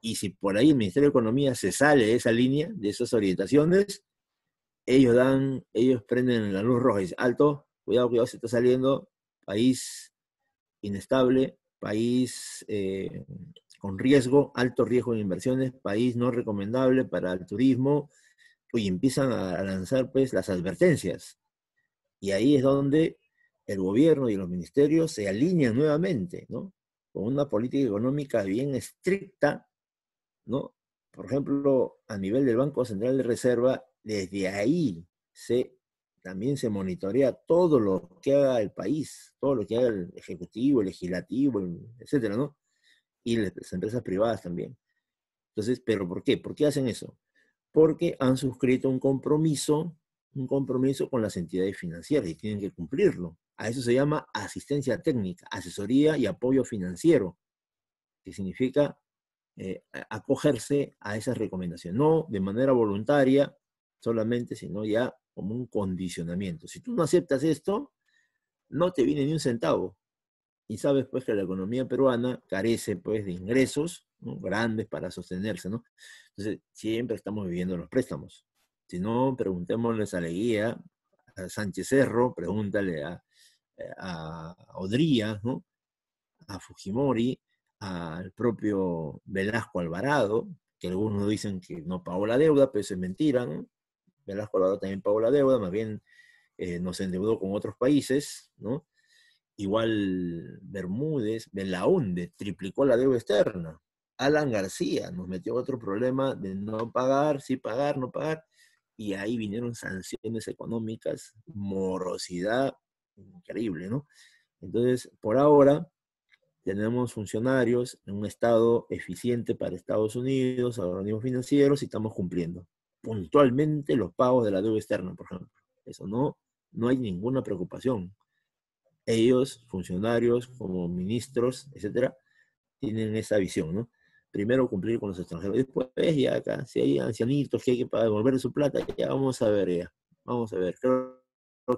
Y si por ahí el Ministerio de Economía se sale de esa línea, de esas orientaciones, ellos dan, ellos prenden la luz roja y dicen, alto, cuidado, cuidado, se está saliendo, país inestable, país eh, con riesgo, alto riesgo de inversiones, país no recomendable para el turismo, y empiezan a lanzar pues las advertencias. Y ahí es donde el gobierno y los ministerios se alinean nuevamente, ¿no? Con una política económica bien estricta, ¿no? Por ejemplo, a nivel del Banco Central de Reserva, desde ahí se, también se monitorea todo lo que haga el país, todo lo que haga el Ejecutivo, el Legislativo, etcétera, ¿no? Y las empresas privadas también. Entonces, ¿pero por qué? ¿Por qué hacen eso? porque han suscrito un compromiso, un compromiso con las entidades financieras y tienen que cumplirlo. A eso se llama asistencia técnica, asesoría y apoyo financiero, que significa eh, acogerse a esas recomendaciones, no de manera voluntaria solamente, sino ya como un condicionamiento. Si tú no aceptas esto, no te viene ni un centavo. Y sabes pues que la economía peruana carece pues de ingresos grandes para sostenerse, ¿no? Entonces, siempre estamos viviendo los préstamos. Si no, preguntémosles a Leguía, a Sánchez Cerro, pregúntale a, eh, a Odría, ¿no? a Fujimori, al propio Velasco Alvarado, que algunos dicen que no pagó la deuda, pero eso es mentira. ¿no? Velasco Alvarado también pagó la deuda, más bien eh, nos endeudó con otros países, ¿no? Igual Bermúdez, Belaunde, triplicó la deuda externa, Alan García nos metió otro problema de no pagar, sí pagar, no pagar, y ahí vinieron sanciones económicas, morosidad, increíble, ¿no? Entonces, por ahora, tenemos funcionarios en un estado eficiente para Estados Unidos, organismos financieros, y estamos cumpliendo puntualmente los pagos de la deuda externa, por ejemplo. Eso no, no hay ninguna preocupación. Ellos, funcionarios, como ministros, etcétera, tienen esa visión, ¿no? primero cumplir con los extranjeros. Después ya acá, si hay ancianitos que hay que devolver su plata, ya vamos a ver, vamos a ver. Creo,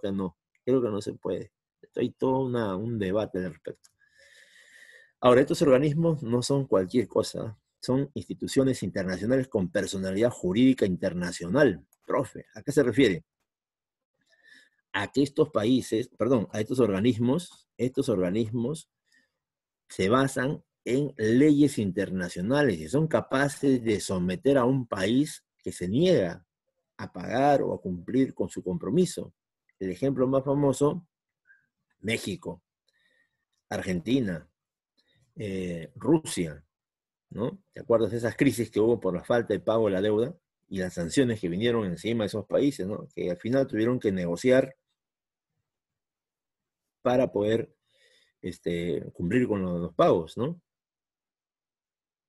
que no, creo que no se puede. Hay todo un debate al respecto. Ahora, estos organismos no son cualquier cosa, son instituciones internacionales con personalidad jurídica internacional. Profe, ¿a qué se refiere? A que estos países, perdón, a estos organismos, estos organismos se basan en leyes internacionales y son capaces de someter a un país que se niega a pagar o a cumplir con su compromiso. El ejemplo más famoso, México, Argentina, eh, Rusia, ¿no? ¿Te acuerdas de esas crisis que hubo por la falta de pago de la deuda y las sanciones que vinieron encima de esos países, ¿no? Que al final tuvieron que negociar para poder este, cumplir con los pagos, ¿no?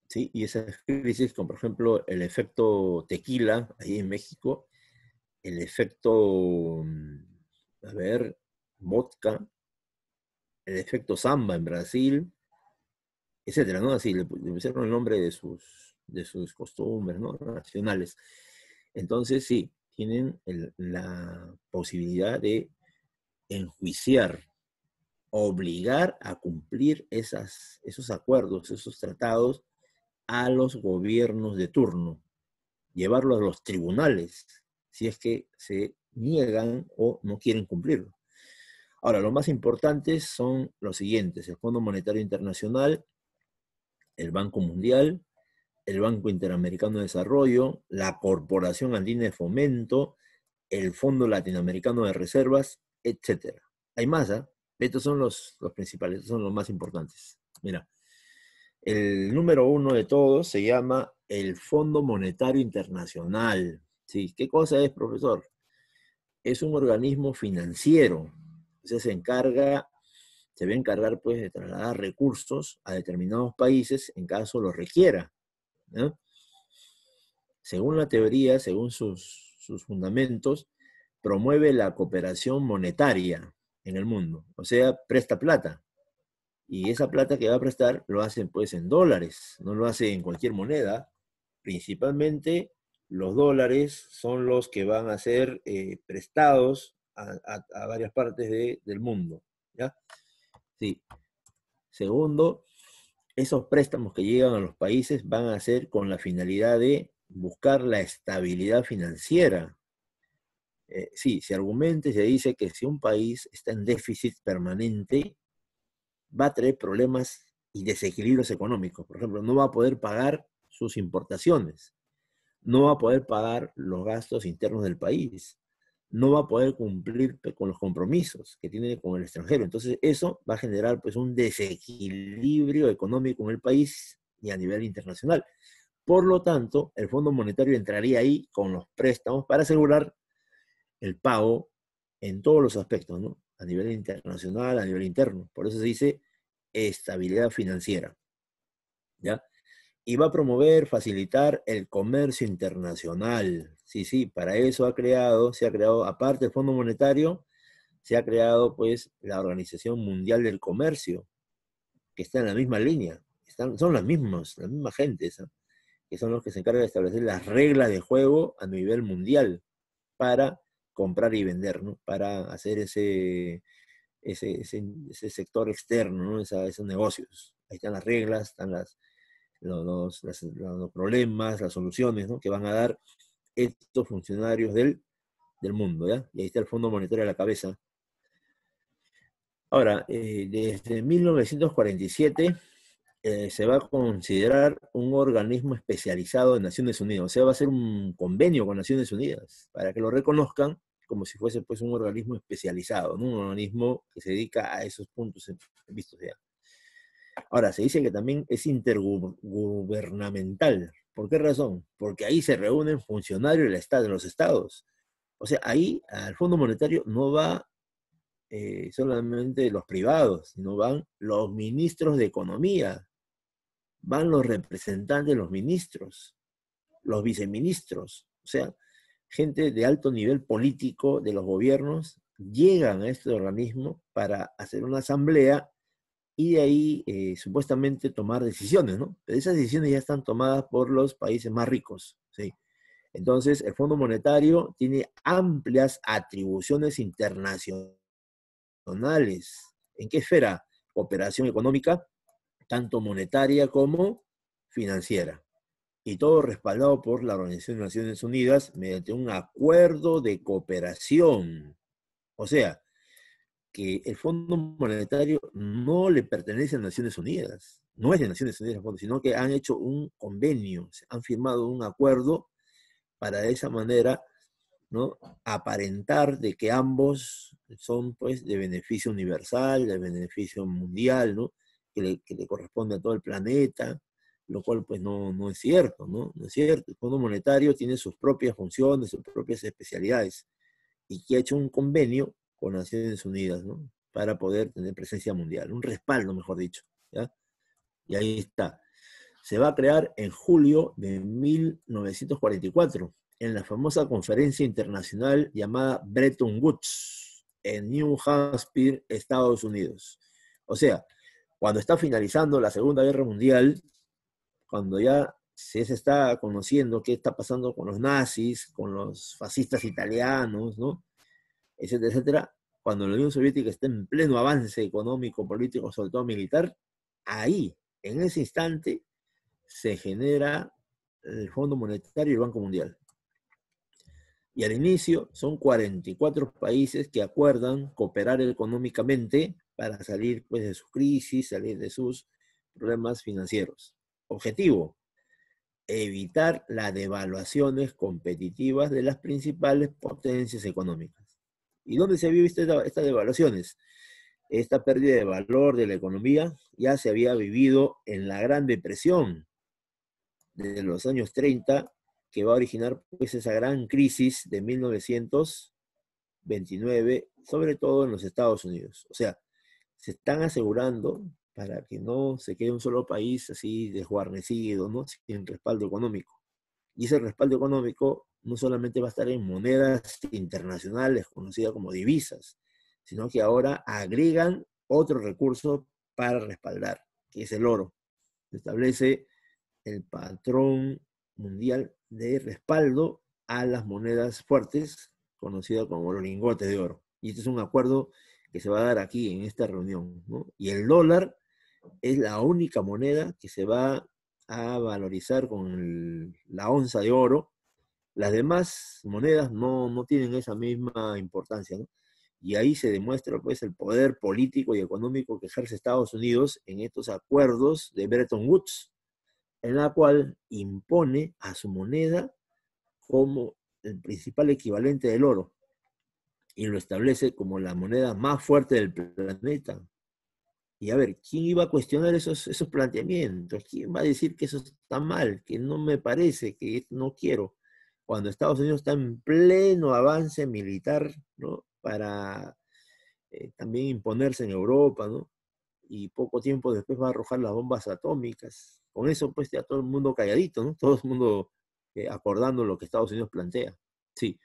¿sí? Y esas crisis, como por ejemplo el efecto tequila, ahí en México, el efecto, mm, a ver, vodka, el efecto samba en Brasil, etcétera, ¿no? Así le, pusieron el nombre de sus, de sus costumbres, ¿no? Nacionales. Entonces, sí, tienen la posibilidad de enjuiciar, obligar a cumplir esas, esos acuerdos, esos tratados a los gobiernos de turno, llevarlo a los tribunales, si es que se niegan o no quieren cumplirlo. Ahora, los más importantes son los siguientes, el Fondo Monetario Internacional, el Banco Mundial, el Banco Interamericano de Desarrollo, la Corporación Andina de Fomento, el Fondo Latinoamericano de Reservas, etc. Hay más, ¿ah? Estos son los, los principales, estos son los más importantes. Mira, el número uno de todos se llama el Fondo Monetario Internacional. ¿Sí? ¿Qué cosa es, profesor? Es un organismo financiero. se encarga, se va a encargar pues de trasladar recursos a determinados países en caso lo requiera. Según la teoría, según sus fundamentos, promueve la cooperación monetaria en el mundo. O sea, presta plata y esa plata que va a prestar lo hacen pues en dólares, no lo hacen en cualquier moneda. Principalmente los dólares son los que van a ser eh, prestados a, varias partes del mundo. ¿ya? Sí. Segundo, esos préstamos que llegan a los países van a ser con la finalidad de buscar la estabilidad financiera. Eh, sí, se argumenta se dice que si un país está en déficit permanente, va a traer problemas y desequilibrios económicos. Por ejemplo, no va a poder pagar sus importaciones, no va a poder pagar los gastos internos del país, no va a poder cumplir con los compromisos que tiene con el extranjero. Entonces, eso va a generar pues un desequilibrio económico en el país y a nivel internacional. Por lo tanto, el Fondo Monetario entraría ahí con los préstamos para asegurar el pago en todos los aspectos, ¿no? a nivel internacional, a nivel interno. Por eso se dice estabilidad financiera. ¿Ya? Y va a promover, facilitar el comercio internacional. Sí, sí, para eso ha creado, se ha creado, aparte del Fondo Monetario, se ha creado pues la Organización Mundial del Comercio, que está en la misma línea. Están, son las mismas, las mismas gente que son los que se encargan de establecer las reglas de juego a nivel mundial para comprar y vender, ¿no? Para hacer ese, ese, ese, sector externo, ¿no? esos negocios. Ahí están las reglas, están los, problemas, las soluciones, ¿no? Que van a dar estos funcionarios del, mundo, ¿ya? Y ahí está el Fondo Monetario a la cabeza. Ahora, eh, desde 1947 eh, se va a considerar un organismo especializado de Naciones Unidas. O sea, va a ser un convenio con Naciones Unidas para que lo reconozcan como si fuese pues un organismo especializado, ¿no? un organismo que se dedica a esos puntos vistos Ahora, se dice que también es intergubernamental. ¿Por qué razón? Porque ahí se reúnen funcionarios del Estado, de los estados. O sea, ahí al Fondo Monetario no va eh, solamente los privados, sino van los ministros de economía, van los representantes de los ministros, los viceministros, o sea, gente de alto nivel político de los gobiernos llegan a este organismo para hacer una asamblea y de ahí eh, supuestamente tomar decisiones, ¿no? Pero esas decisiones ya están tomadas por los países más ricos, ¿sí? Entonces, el Fondo Monetario tiene amplias atribuciones internacionales internacionales. ¿En qué esfera? Operación económica, tanto monetaria como financiera. Y todo respaldado por la Organización de Naciones Unidas mediante un acuerdo de cooperación. O sea, que el Fondo Monetario no le pertenece a Naciones Unidas, no es de Naciones Unidas sino que han hecho un convenio, han firmado un acuerdo para de esa manera ¿no? aparentar de que ambos son pues de beneficio universal, de beneficio mundial, ¿no? Que le, corresponde a todo el planeta, lo cual pues no, no es cierto, ¿no? No es cierto. El Fondo Monetario tiene sus propias funciones, sus propias especialidades y que ha hecho un convenio con Naciones Unidas, ¿no? Para poder tener presencia mundial, un respaldo, mejor dicho, ¿ya? Y ahí está. Se va a crear en julio de 1944, en la famosa conferencia internacional llamada Bretton Woods en New Hampshire, Estados Unidos. O sea, cuando está finalizando la Segunda Guerra Mundial, cuando ya se está conociendo qué está pasando con los nazis, con los fascistas italianos, ¿no? etcétera, etcétera, cuando la Unión Soviética está en pleno avance económico, político, sobre todo militar, ahí, en ese instante, se genera el Fondo Monetario y el Banco Mundial y al inicio son 44 países que acuerdan cooperar económicamente para salir pues, de su crisis, salir de sus problemas financieros. Objetivo, evitar las devaluaciones competitivas de las principales potencias económicas. ¿Y dónde se había visto estas devaluaciones? Esta pérdida de valor de la economía ya se había vivido en la Gran Depresión de los años 30 que va a originar pues esa gran crisis de 1929, sobre todo en los Estados Unidos. O sea, se están asegurando para que no se quede un solo país así desguarnecido, ¿no? Sin respaldo económico. Y ese respaldo económico no solamente va a estar en monedas internacionales, conocidas como divisas, sino que ahora agregan otro recurso para respaldar, que es el oro. Se establece el patrón mundial de respaldo a las monedas fuertes, conocidas como los lingotes de oro. Y este es un acuerdo que se va a dar aquí en esta reunión. Y el dólar es la única moneda que se va a valorizar con la onza de oro. Las demás monedas no, tienen esa misma importancia. Y ahí se demuestra pues, el poder político y económico que ejerce Estados Unidos en estos acuerdos de Bretton Woods, en la cual impone a su moneda como el principal equivalente del oro y lo establece como la moneda más fuerte del planeta. Y a ver, ¿quién iba a cuestionar esos, esos planteamientos? ¿Quién va a decir que eso está mal, que no me parece, que no quiero? Cuando Estados Unidos está en pleno avance militar, ¿no? Para eh, también imponerse en Europa, ¿no? y poco tiempo después va a arrojar las bombas atómicas. Con eso, pues, ya todo el mundo calladito, ¿no? Todo el mundo eh, acordando lo que Estados Unidos plantea. Sí.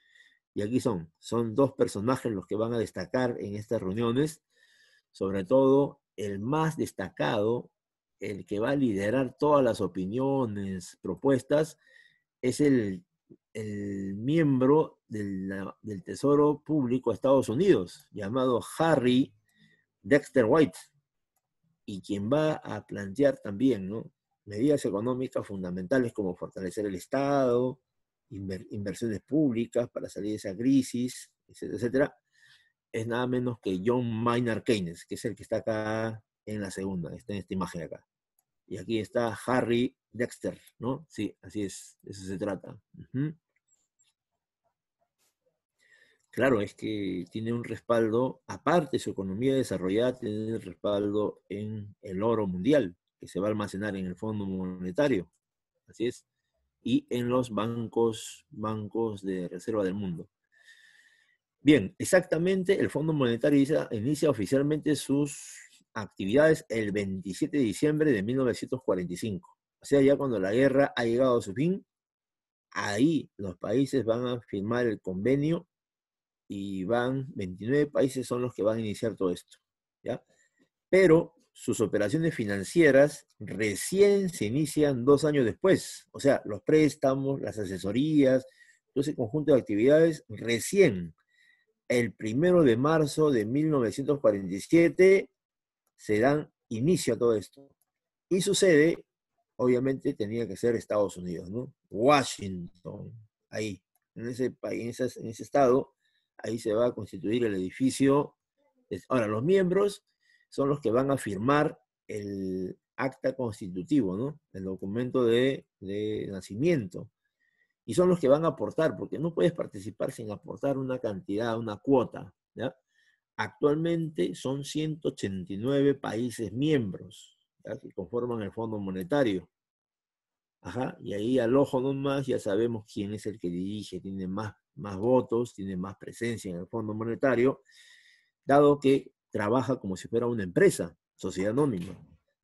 Y aquí son, son dos personajes los que van a destacar en estas reuniones, sobre todo el más destacado, el que va a liderar todas las opiniones, propuestas, es el, miembro del, del Tesoro Público de Estados Unidos, llamado Harry Dexter White y quien va a plantear también ¿no? medidas económicas fundamentales como fortalecer el Estado, inversiones públicas para salir de esa crisis, etcétera, etcétera, es nada menos que John Maynard Keynes, que es el que está acá en la segunda, está en esta imagen acá. Y aquí está Harry Dexter, ¿no? Sí, así es, de eso se trata. Uh claro, es que tiene un respaldo, aparte su economía desarrollada, tiene un respaldo en el oro mundial, que se va a almacenar en el Fondo Monetario, así es, y en los bancos, bancos de reserva del mundo. Bien, exactamente, el Fondo Monetario inicia, inicia oficialmente sus actividades el 27 de diciembre de 1945. O sea, ya cuando la guerra ha llegado a su fin, ahí los países van a firmar el convenio y van 29 países son los que van a iniciar todo esto, ¿ya? Pero sus operaciones financieras recién se inician dos años después, o sea, los préstamos, las asesorías, todo ese conjunto de actividades recién. El primero de marzo de 1947 se dan inicio a todo esto. Y sucede, obviamente tenía que ser Estados Unidos, ¿no? Washington, ahí, en ese país, en ese, en ese estado, ahí se va a constituir el edificio. Ahora, los miembros son los que van a firmar el acta constitutivo, ¿no? El documento de, nacimiento. Y son los que van a aportar, porque no puedes participar sin aportar una cantidad, una cuota, Actualmente son 189 países miembros que conforman el Fondo Monetario. Ajá, y ahí al ojo nomás ya sabemos quién es el que dirige, tiene más, más votos, tiene más presencia en el Fondo Monetario, dado que trabaja como si fuera una empresa, sociedad anónima,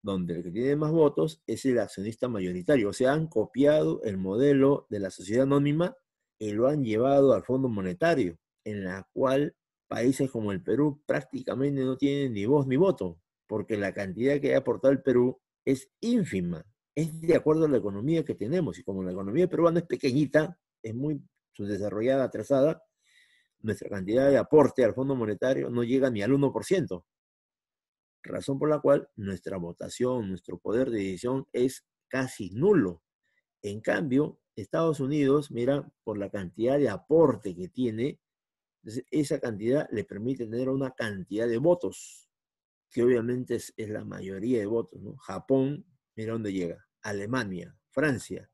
donde el que tiene más votos es el accionista mayoritario. O sea, han copiado el modelo de la sociedad anónima y lo han llevado al Fondo Monetario, en la cual países como el Perú prácticamente no tienen ni voz ni voto, porque la cantidad que ha aportado el Perú es ínfima es de acuerdo a la economía que tenemos. Y como la economía peruana es pequeñita, es muy subdesarrollada, atrasada, nuestra cantidad de aporte al Fondo Monetario no llega ni al 1%. Razón por la cual nuestra votación, nuestro poder de decisión es casi nulo. En cambio, Estados Unidos, mira, por la cantidad de aporte que tiene, esa cantidad le permite tener una cantidad de votos, que obviamente es, es la mayoría de votos. ¿no? Japón Mira dónde llega. Alemania, Francia,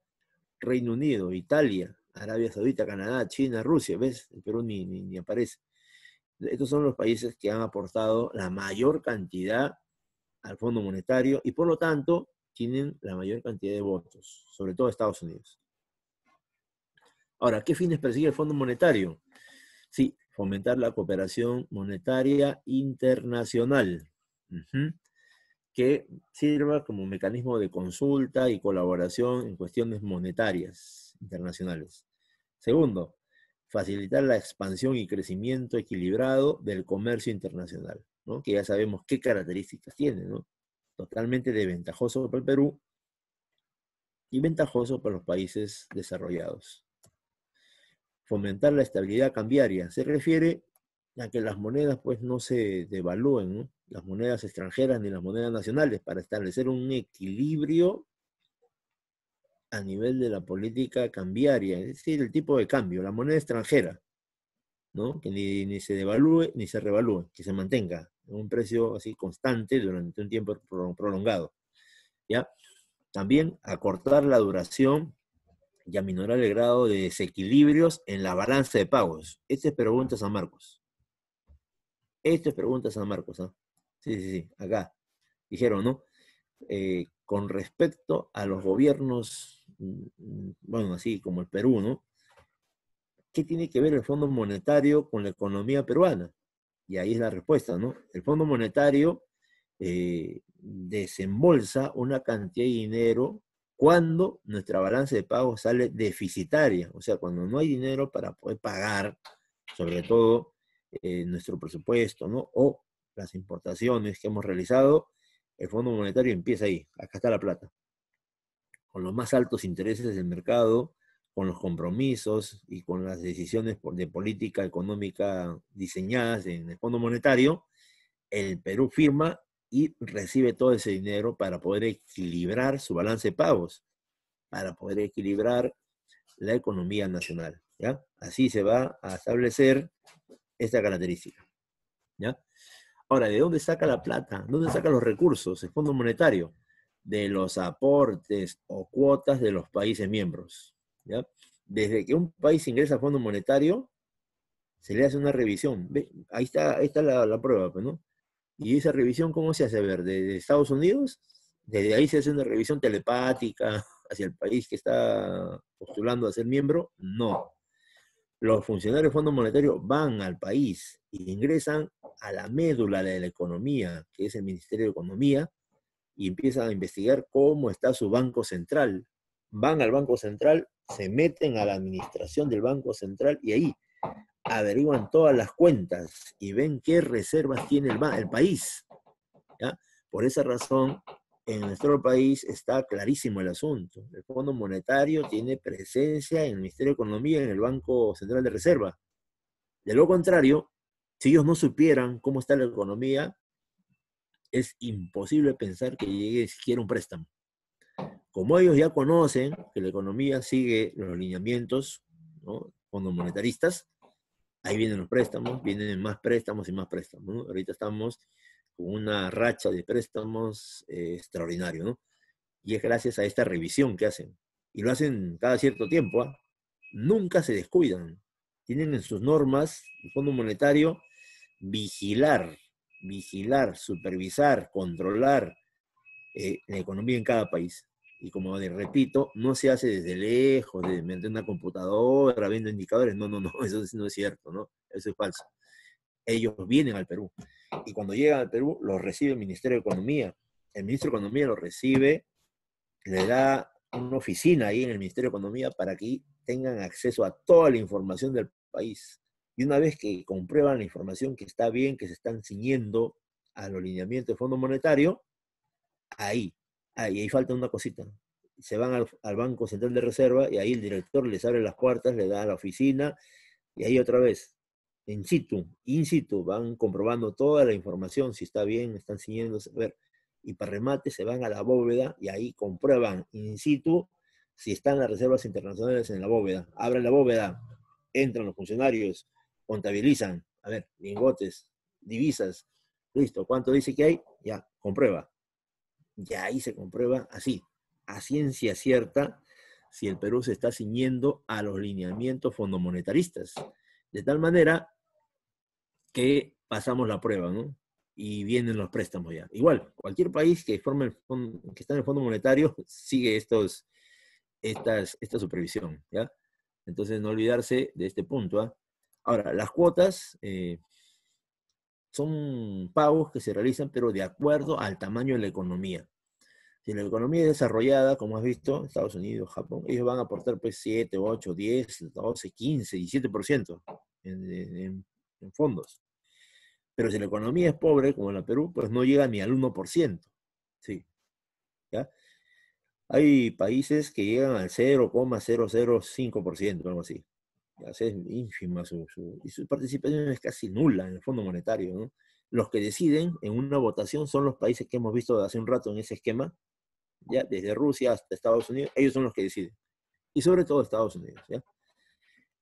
Reino Unido, Italia, Arabia Saudita, Canadá, China, Rusia. ¿Ves? El Perú ni, ni, aparece. Estos son los países que han aportado la mayor cantidad al Fondo Monetario y por lo tanto tienen la mayor cantidad de votos, sobre todo Estados Unidos. Ahora, ¿qué fines persigue el Fondo Monetario? Sí, fomentar la cooperación monetaria internacional que sirva como mecanismo de consulta y colaboración en cuestiones monetarias internacionales. Segundo, facilitar la expansión y crecimiento equilibrado del comercio internacional, que ya sabemos qué características tiene, ¿no? totalmente desventajoso para el Perú y ventajoso para los países desarrollados. Fomentar la estabilidad cambiaria se refiere ya que las monedas pues no se devalúen, las monedas extranjeras ni las monedas nacionales, para establecer un equilibrio a nivel de la política cambiaria, es decir, el tipo de cambio, la moneda extranjera, ¿no? que ni, se devalúe ni se revalúe, que se mantenga en un precio así constante durante un tiempo prolongado. ¿ya? También acortar la duración y aminorar el grado de desequilibrios en la balanza de pagos. Esta es pregunta a San Marcos. Esto es pregunta San Marcos, ¿ah? Sí, sí, sí, acá. Dijeron, ¿no? Eh, con respecto a los gobiernos, mm, bueno, así como el Perú, ¿no? ¿Qué tiene que ver el Fondo Monetario con la economía peruana? Y ahí es la respuesta, ¿no? El Fondo Monetario eh, desembolsa una cantidad de dinero cuando nuestra balanza de pagos sale deficitaria, o sea, cuando no hay dinero para poder pagar, sobre todo eh, nuestro presupuesto, ¿no? O las importaciones que hemos realizado, el Fondo Monetario empieza ahí, acá está la plata. Con los más altos intereses del mercado, con los compromisos y con las decisiones de política económica diseñadas en el Fondo Monetario, el Perú firma y recibe todo ese dinero para poder equilibrar su balance de pagos, para poder equilibrar la economía nacional. ¿ya? Así se va a establecer esta característica. ¿ya? Ahora, ¿de dónde saca la plata? ¿Dónde saca los recursos? El Fondo Monetario. De los aportes o cuotas de los países miembros. ¿ya? Desde que un país ingresa al Fondo Monetario, se le hace una revisión. Ahí está, la, prueba, pues, ¿no? Y esa revisión, ¿cómo se hace? ver, ¿de Estados Unidos, desde ahí se hace una revisión telepática hacia el país que está postulando a ser miembro. No, los funcionarios del Fondo Monetario van al país e ingresan a la médula de la economía, que es el Ministerio de Economía, y empiezan a investigar cómo está su Banco Central. Van al Banco Central, se meten a la administración del Banco Central y ahí averiguan todas las cuentas y ven qué reservas tiene el, país. Por esa razón, en nuestro país está clarísimo el asunto. El Fondo Monetario tiene presencia en el Ministerio de Economía, en el Banco Central de Reserva. De lo contrario, si ellos no supieran cómo está la economía, es imposible pensar que llegue siquiera un préstamo. Como ellos ya conocen que la economía sigue los alineamientos ¿no? fondo monetaristas, ahí vienen los préstamos, vienen más préstamos y más préstamos. ¿no? Ahorita estamos con una racha de préstamos eh, extraordinario, ¿no? Y es gracias a esta revisión que hacen. Y lo hacen cada cierto tiempo, ¿ah? Nunca se descuidan. Tienen en sus normas, el Fondo Monetario, vigilar, vigilar, supervisar, controlar eh, la economía en cada país. Y como les repito, no se hace desde lejos, de una computadora, viendo indicadores. No, no, no, eso no es cierto, ¿no? Eso es falso ellos vienen al Perú. Y cuando llegan al Perú, los recibe el Ministerio de Economía. El ministro de Economía los recibe, le da una oficina ahí en el Ministerio de Economía para que tengan acceso a toda la información del país. Y una vez que comprueban la información que está bien, que se están ciñendo a los lineamientos del Fondo Monetario, ahí, ahí, falta una cosita. Se van al, Banco Central de Reserva y ahí el director les abre las puertas, le da a la oficina y ahí otra vez In situ, in situ, van comprobando toda la información, si está bien, están siguiéndose, a ver, y para remate se van a la bóveda y ahí comprueban in situ si están las reservas internacionales en la bóveda. Abren la bóveda, entran los funcionarios, contabilizan, a ver, lingotes, divisas, listo, ¿cuánto dice que hay? Ya, comprueba. Y ahí se comprueba así, a ciencia cierta, si el Perú se está ciñendo a los lineamientos fondomonetaristas. De tal manera que pasamos la prueba, ¿no? Y vienen los préstamos ya. Igual, cualquier país que, forme que está en el Fondo Monetario sigue estos, estas, esta supervisión, ¿ya? Entonces, no olvidarse de este punto. ¿ah? Ahora, las cuotas eh, son pagos que se realizan, pero de acuerdo al tamaño de la economía. Si la economía es desarrollada, como has visto, Estados Unidos, Japón, ellos van a aportar pues 7, 8, 10, 12, 15, 17% en fondos. Pero si la economía es pobre, como en la Perú, pues no llega ni al 1%. Sí. ¿Ya? Hay países que llegan al 0,005%, algo así. Ya, es ínfima su, su, y su participación es casi nula en el Fondo Monetario. Los que deciden en una votación son los países que hemos visto hace un rato en ese esquema, ya desde Rusia hasta Estados Unidos, ellos son los que deciden. Y sobre todo Estados Unidos.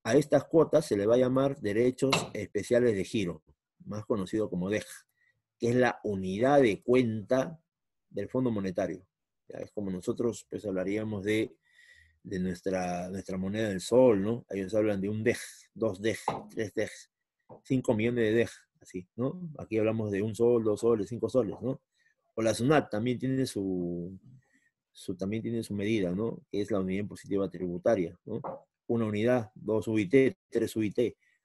A estas cuotas se le va a llamar derechos especiales de giro más conocido como DEG, que es la unidad de cuenta del Fondo Monetario. Ya es como nosotros pues hablaríamos de, de nuestra, nuestra moneda del sol, ¿no? Ellos hablan de un DEG, dos DEG, tres DEG, cinco millones de DEG, así, ¿no? Aquí hablamos de un sol, dos soles, cinco soles, ¿no? O la SUNAT también tiene su, su, también tiene su medida, ¿no? Que es la unidad impositiva tributaria, ¿no? Una unidad, dos UIT, tres UIT,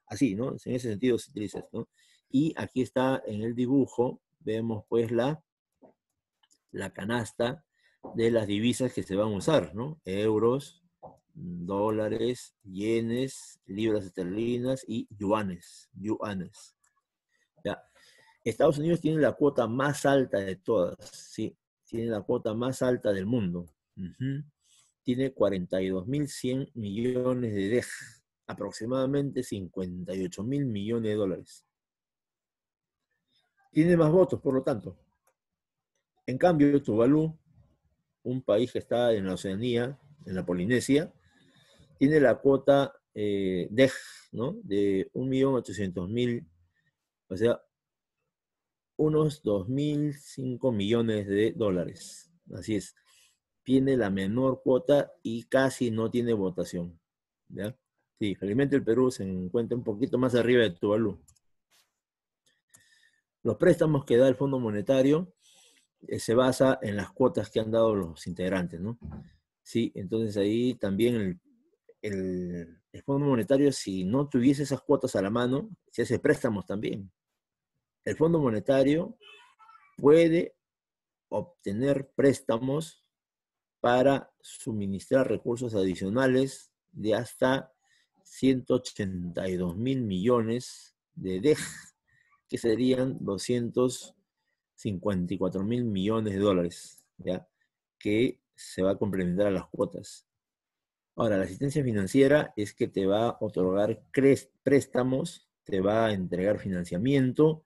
así, ¿no? En ese sentido se utiliza, ¿no? Y aquí está en el dibujo, vemos pues la, la canasta de las divisas que se van a usar, ¿no? Euros, dólares, yenes, libras esterlinas y yuanes. yuanes. Estados Unidos tiene la cuota más alta de todas, ¿sí? Tiene la cuota más alta del mundo. Tiene 42.100 millones de DEJ, aproximadamente 58.000 millones de dólares tiene más votos, por lo tanto. En cambio, Tuvalu, un país que está en la Oceanía, en la Polinesia, tiene la cuota eh, DEG, ¿no? De 1.800.000, o sea, unos 2.005 millones de dólares. Así es. Tiene la menor cuota y casi no tiene votación. ¿ya? Sí, felizmente el Perú se encuentra un poquito más arriba de Tuvalu. Los préstamos que da el Fondo Monetario eh, se basa en las cuotas que han dado los integrantes, ¿no? Sí, entonces ahí también el, el, Fondo Monetario, si no tuviese esas cuotas a la mano, se hace préstamos también. El Fondo Monetario puede obtener préstamos para suministrar recursos adicionales de hasta 182 mil millones de DEJ que serían 254 mil millones de dólares, ¿ya? que se va a complementar a las cuotas. Ahora, la asistencia financiera es que te va a otorgar préstamos, te va a entregar financiamiento,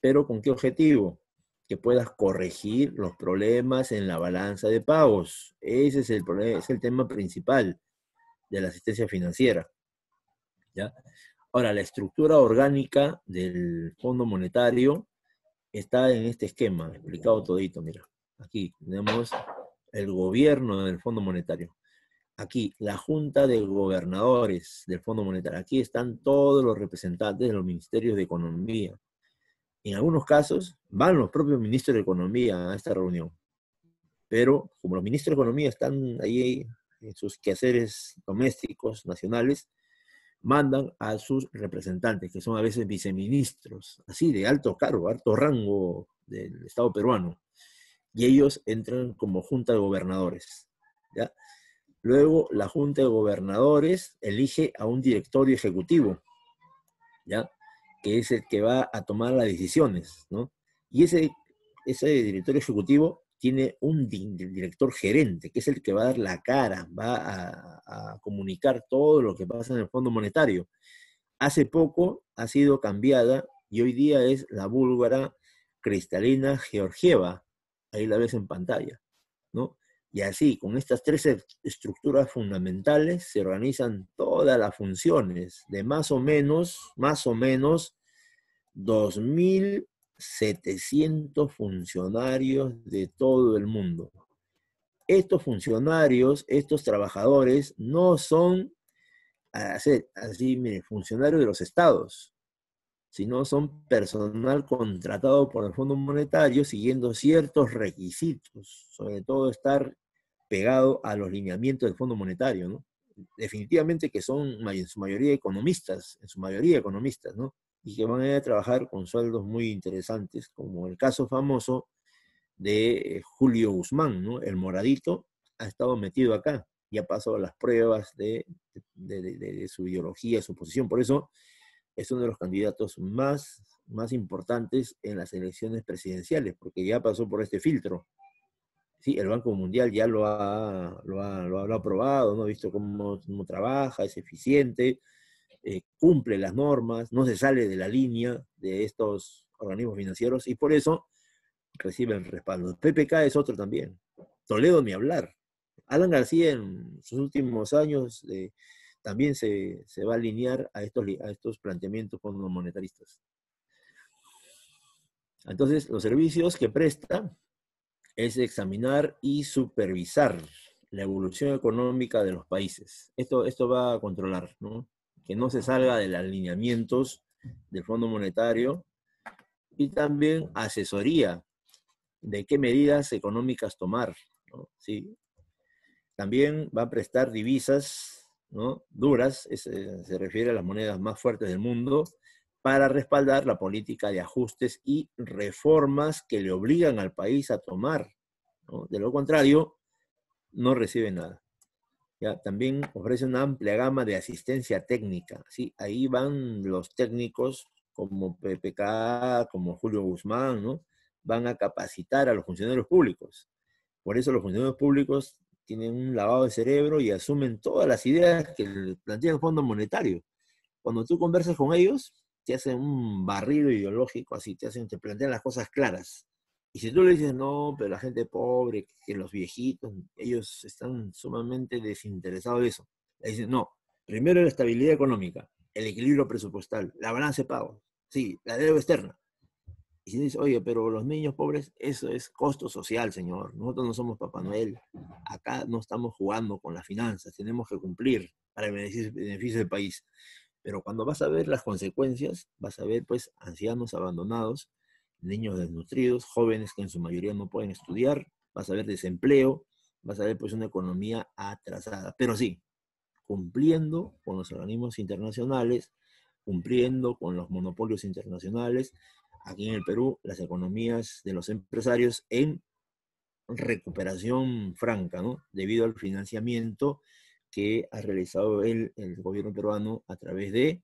pero ¿con qué objetivo? Que puedas corregir los problemas en la balanza de pagos. Ese es el, problema, es el tema principal de la asistencia financiera. ¿ya? Ahora, la estructura orgánica del Fondo Monetario está en este esquema, explicado todito, mira. Aquí tenemos el gobierno del Fondo Monetario. Aquí, la Junta de Gobernadores del Fondo Monetario. Aquí están todos los representantes de los ministerios de Economía. En algunos casos van los propios ministros de Economía a esta reunión. Pero como los ministros de Economía están ahí en sus quehaceres domésticos, nacionales, mandan a sus representantes, que son a veces viceministros, así de alto cargo, alto rango del Estado peruano, y ellos entran como junta de gobernadores. ¿ya? Luego la junta de gobernadores elige a un directorio ejecutivo, ¿ya? que es el que va a tomar las decisiones, ¿no? Y ese, ese directorio ejecutivo tiene un director gerente, que es el que va a dar la cara, va a, comunicar todo lo que pasa en el Fondo Monetario. Hace poco ha sido cambiada y hoy día es la búlgara Cristalina Georgieva. Ahí la ves en pantalla, ¿no? Y así, con estas tres estructuras fundamentales se organizan todas las funciones de más o menos, más o menos 2.000 700 funcionarios de todo el mundo. Estos funcionarios, estos trabajadores, no son así, funcionarios de los estados, sino son personal contratado por el Fondo Monetario siguiendo ciertos requisitos, sobre todo estar pegado a los lineamientos del Fondo Monetario, ¿no? Definitivamente que son en su mayoría economistas, en su mayoría economistas, ¿no? y que van a trabajar con sueldos muy interesantes, como el caso famoso de eh, Julio Guzmán, ¿no? El moradito ha estado metido acá y ha pasado las pruebas de, de, su ideología, su posición. Por eso es uno de los candidatos más, más importantes en las elecciones presidenciales, porque ya pasó por este filtro. Sí, el Banco Mundial ya lo ha, lo ha, lo ha, aprobado, ¿no? ha visto cómo, cómo trabaja, es eficiente, eh, cumple las normas, no se sale de la línea de estos organismos financieros y por eso reciben respaldo. PPK es otro también. Toledo ni hablar. Alan García en sus últimos años eh, también se, va a alinear a estos, a estos planteamientos los monetaristas. Entonces, los servicios que presta es examinar y supervisar la evolución económica de los países. Esto, esto va a controlar, ¿no? que no se salga de los alineamientos del Fondo Monetario y también asesoría de qué medidas económicas tomar. Sí. También va a prestar divisas ¿no? duras, se refiere a las monedas más fuertes del mundo, para respaldar la política de ajustes y reformas que le obligan al país a tomar. De lo contrario, no recibe nada también ofrece una amplia gama de asistencia técnica. Ahí van los técnicos como PPK, como Julio Guzmán, van a capacitar a los funcionarios públicos. Por eso los funcionarios públicos tienen un lavado de cerebro y asumen todas las ideas que plantea el Fondo Monetario. Cuando tú conversas con ellos, te hacen un barrido ideológico, así te hacen, te plantean las cosas claras. Y si tú le dices, no, pero la gente pobre, que los viejitos, ellos están sumamente desinteresados de eso. Le dicen, no, primero la estabilidad económica, el equilibrio presupuestal, la balanza de pagos, sí, la deuda externa. Y si dices, oye, pero los niños pobres, eso es costo social, señor. Nosotros no somos Papá Noel. Acá no estamos jugando con las finanzas, tenemos que cumplir para el beneficio del país. Pero cuando vas a ver las consecuencias, vas a ver pues ancianos abandonados, niños desnutridos, jóvenes que en su mayoría no pueden estudiar, vas a ver desempleo, vas a ver pues una economía atrasada. Pero sí, cumpliendo con los organismos internacionales, cumpliendo con los monopolios internacionales, aquí en el Perú las economías de los empresarios en recuperación franca, ¿no? Debido al financiamiento que ha realizado el, gobierno peruano a través de,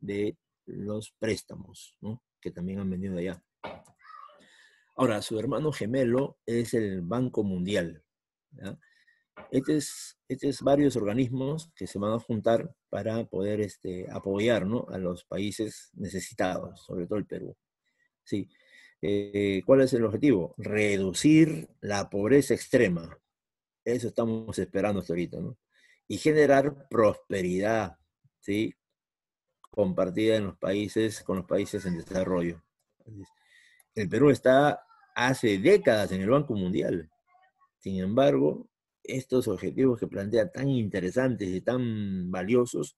de los préstamos, ¿no? que también han venido de allá. Ahora, su hermano gemelo es el Banco Mundial. Este, este es, varios organismos que se van a juntar para poder este, apoyar a los países necesitados, sobre todo el Perú. Sí. Eh, ¿Cuál es el objetivo? Reducir la pobreza extrema. Eso estamos esperando hasta ahorita, ¿no? Y generar prosperidad, ¿sí? compartida en los países, con los países en desarrollo. El Perú está hace décadas en el Banco Mundial. Sin embargo, estos objetivos que plantea tan interesantes y tan valiosos,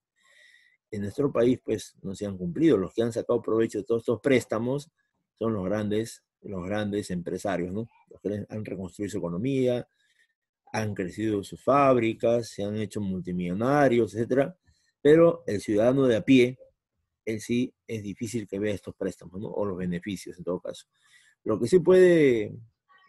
en nuestro país pues no se han cumplido. Los que han sacado provecho de todos estos préstamos son los grandes, los grandes empresarios, Los que han reconstruido su economía, han crecido sus fábricas, se han hecho multimillonarios, etcétera. Pero el ciudadano de a pie, en sí es difícil que vea estos préstamos, ¿no? O los beneficios en todo caso. Lo que sí puede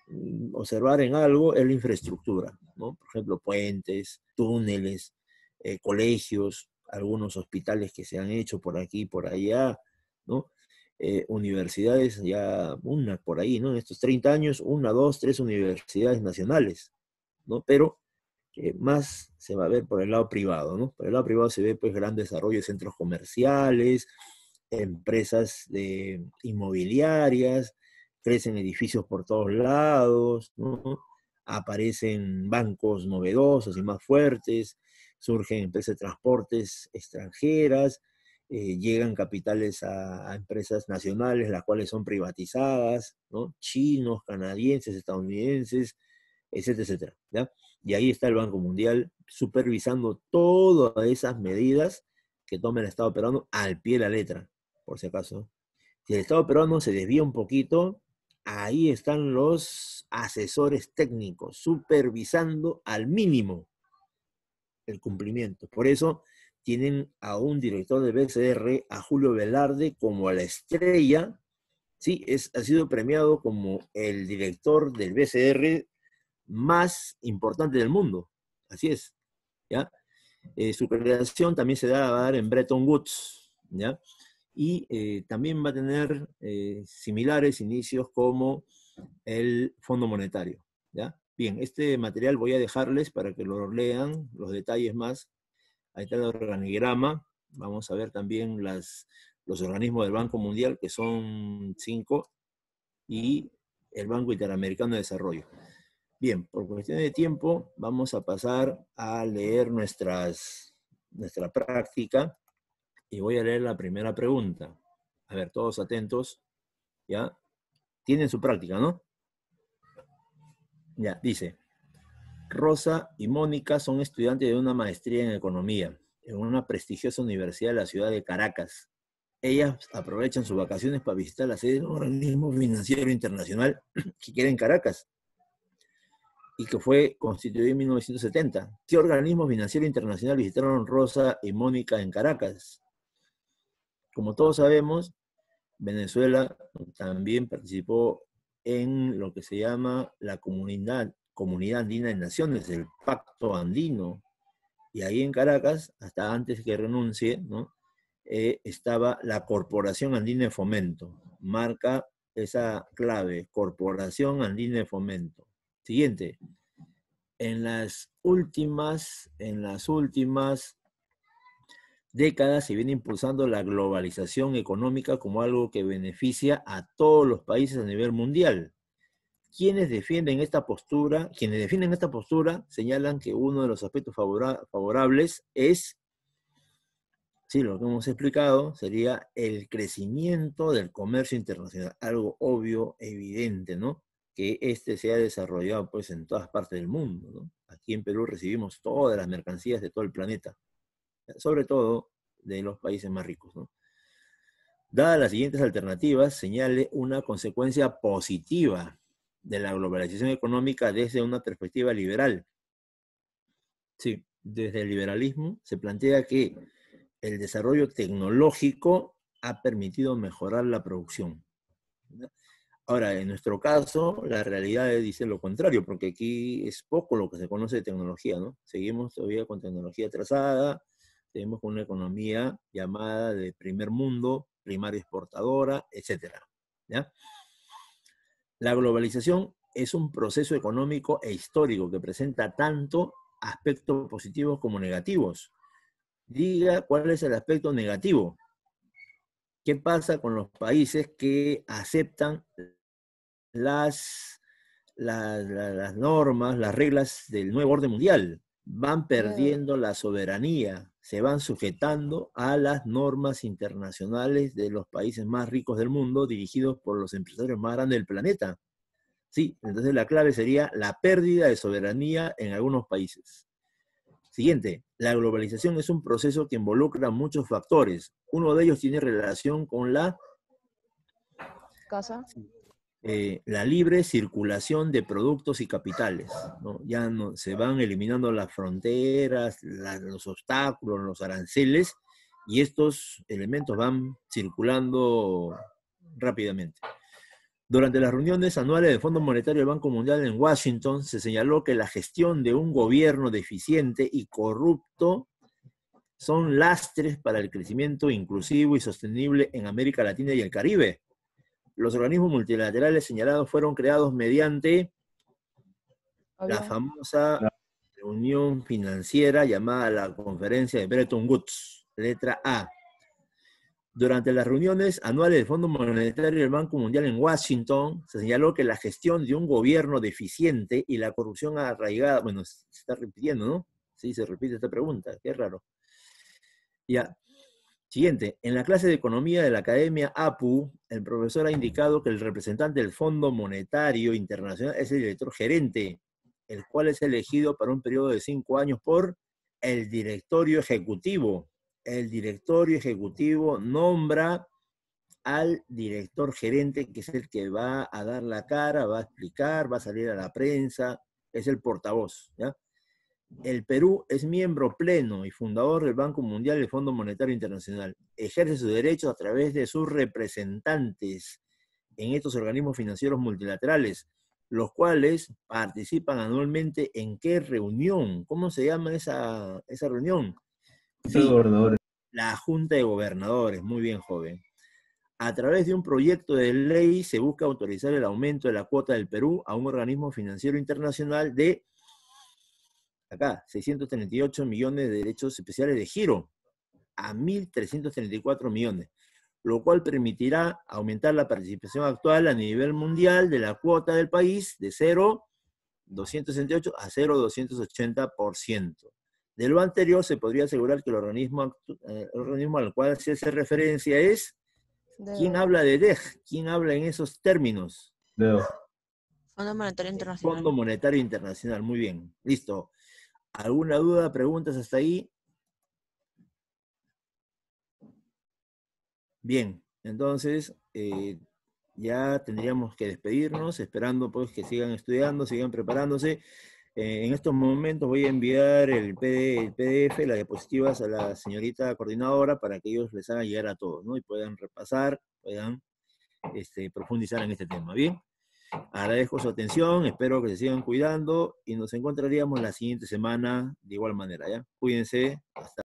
mm, observar en algo es la infraestructura, ¿no? Por ejemplo, puentes, túneles, eh, colegios, algunos hospitales que se han hecho por aquí por allá, ¿no? Eh, universidades, ya una por ahí, ¿no? En estos 30 años, una, dos, tres universidades nacionales, ¿no? Pero más se va a ver por el lado privado, ¿no? Por el lado privado se ve pues gran desarrollo de centros comerciales, empresas inmobiliarias, crecen edificios por todos lados, ¿no? aparecen bancos novedosos y más fuertes, surgen empresas de transportes extranjeras, eh, llegan capitales a, a, empresas nacionales, las cuales son privatizadas, ¿no? chinos, canadienses, estadounidenses, etcétera, etcétera. ¿ya? Y ahí está el Banco Mundial supervisando todas esas medidas que toma el Estado peruano al pie de la letra, por si acaso. Si el Estado peruano se desvía un poquito, ahí están los asesores técnicos supervisando al mínimo el cumplimiento. Por eso tienen a un director del BCR, a Julio Velarde, como a la estrella, ¿sí? Es, ha sido premiado como el director del BCR más importante del mundo. Así es. ¿ya? Eh, su creación también se va a dar en Bretton Woods. Y eh, también va a tener eh, similares inicios como el Fondo Monetario. Bien, este material voy a dejarles para que lo lean, los detalles más. Ahí está el organigrama. Vamos a ver también los organismos del Banco Mundial, que son cinco, y el Banco Interamericano de Desarrollo. Bien, por cuestión de tiempo, vamos a pasar a leer nuestras, nuestra práctica y voy a leer la primera pregunta. A ver, todos atentos. ¿Ya? Tienen su práctica, ¿no? Ya, dice. Rosa y Mónica son estudiantes de una maestría en economía en una prestigiosa universidad de la ciudad de Caracas. Ellas aprovechan sus vacaciones para visitar la sede de un organismo financiero internacional que queda en Caracas y que fue constituido en 1970. ¿Qué organismos financieros internacionales visitaron Rosa y Mónica en Caracas? Como todos sabemos, Venezuela también participó en lo que se llama la comunidad, comunidad Andina de Naciones, el Pacto Andino. Y ahí en Caracas, hasta antes que renuncie, eh, estaba la Corporación Andina de Fomento. Marca esa clave, Corporación Andina de Fomento Siguiente. En las últimas, en las últimas décadas se viene impulsando la globalización económica como algo que beneficia a todos los países a nivel mundial. Quienes defienden esta postura, quienes defienden esta postura señalan que uno de los aspectos favorables es, sí, lo que hemos explicado, sería el crecimiento del comercio internacional, algo obvio, evidente, ¿no? que este se ha desarrollado pues en todas partes del mundo. Aquí en Perú recibimos todas las mercancías de todo el planeta, sobre todo de los países más ricos. Dadas las siguientes alternativas, señale una consecuencia positiva de la globalización económica desde una perspectiva liberal. Sí, desde el liberalismo se plantea que el desarrollo tecnológico ha permitido mejorar la producción. Ahora, en nuestro caso, la realidad dice lo contrario, porque aquí es poco lo que se conoce de tecnología, ¿no? Seguimos todavía con tecnología trazada, tenemos una economía llamada de primer mundo, primaria exportadora, etc. ¿ya? La globalización es un proceso económico e histórico que presenta tanto aspectos positivos como negativos. Diga cuál es el aspecto negativo. ¿Qué pasa con los países que aceptan las, las, normas, las reglas del nuevo orden mundial. Van perdiendo la soberanía, se van sujetando a las normas internacionales de los países más ricos del mundo, dirigidos por los empresarios más grandes del planeta. Sí, entonces la clave sería la pérdida de soberanía en algunos países. Siguiente, la globalización es un proceso que involucra muchos factores. Uno de ellos tiene relación con la... ¿Casa? Eh, la libre circulación de productos y capitales. Ya no, se van eliminando las fronteras, los obstáculos, los aranceles, y estos elementos van circulando rápidamente. Durante las reuniones anuales del Fondo Monetario del Banco Mundial en Washington, se señaló que la gestión de un gobierno deficiente y corrupto son lastres para el crecimiento inclusivo y sostenible en América Latina y el Caribe los organismos multilaterales señalados fueron creados mediante la famosa reunión financiera llamada la Conferencia de Bretton Woods, letra A. Durante las reuniones anuales del Fondo Monetario y del Banco Mundial en Washington, se señaló que la gestión de un gobierno deficiente y la corrupción arraigada, bueno, se está repitiendo, ¿no? Sí, se repite esta pregunta, qué raro. Ya, Siguiente, en la clase de economía de la Academia APU, el profesor ha indicado que el representante del Fondo Monetario Internacional es el director gerente, el cual es elegido para un periodo de cinco años por el directorio ejecutivo. El directorio ejecutivo nombra al director gerente, que es el que va a dar la cara, va a explicar, va a salir a la prensa, es el portavoz. ¿ya? el Perú es miembro pleno y fundador del Banco Mundial y el Fondo Monetario Internacional. Ejerce sus derechos a través de sus representantes en estos organismos financieros multilaterales, los cuales participan anualmente en qué reunión, ¿cómo se llama esa, esa reunión? de gobernadores. La Junta de Gobernadores, muy bien joven. A través de un proyecto de ley se busca autorizar el aumento de la cuota del Perú a un organismo financiero internacional de acá, 638 millones de derechos especiales de giro a 1.334 millones, lo cual permitirá aumentar la participación actual a nivel mundial de la cuota del país de 0,268 a 0,280%. De lo anterior se podría asegurar que el organismo, eh, el al cual se hace referencia es... ¿Quién habla de DEG? ¿Quién habla en esos términos? Fondo Monetario eh, Internacional. Fondo Monetario Internacional, muy bien. Listo. ¿Alguna duda, preguntas hasta ahí? Bien, entonces eh, ya tendríamos que despedirnos, esperando pues que sigan estudiando, sigan preparándose. Eh, en estos momentos voy a enviar el, PDF, las diapositivas a la señorita coordinadora para que ellos les hagan llegar a todos, ¿no? Y puedan repasar, puedan este, profundizar en este tema. Bien. Agradezco su atención, espero que se sigan cuidando y nos encontraríamos la siguiente semana de igual manera, ¿ya? Cuídense, hasta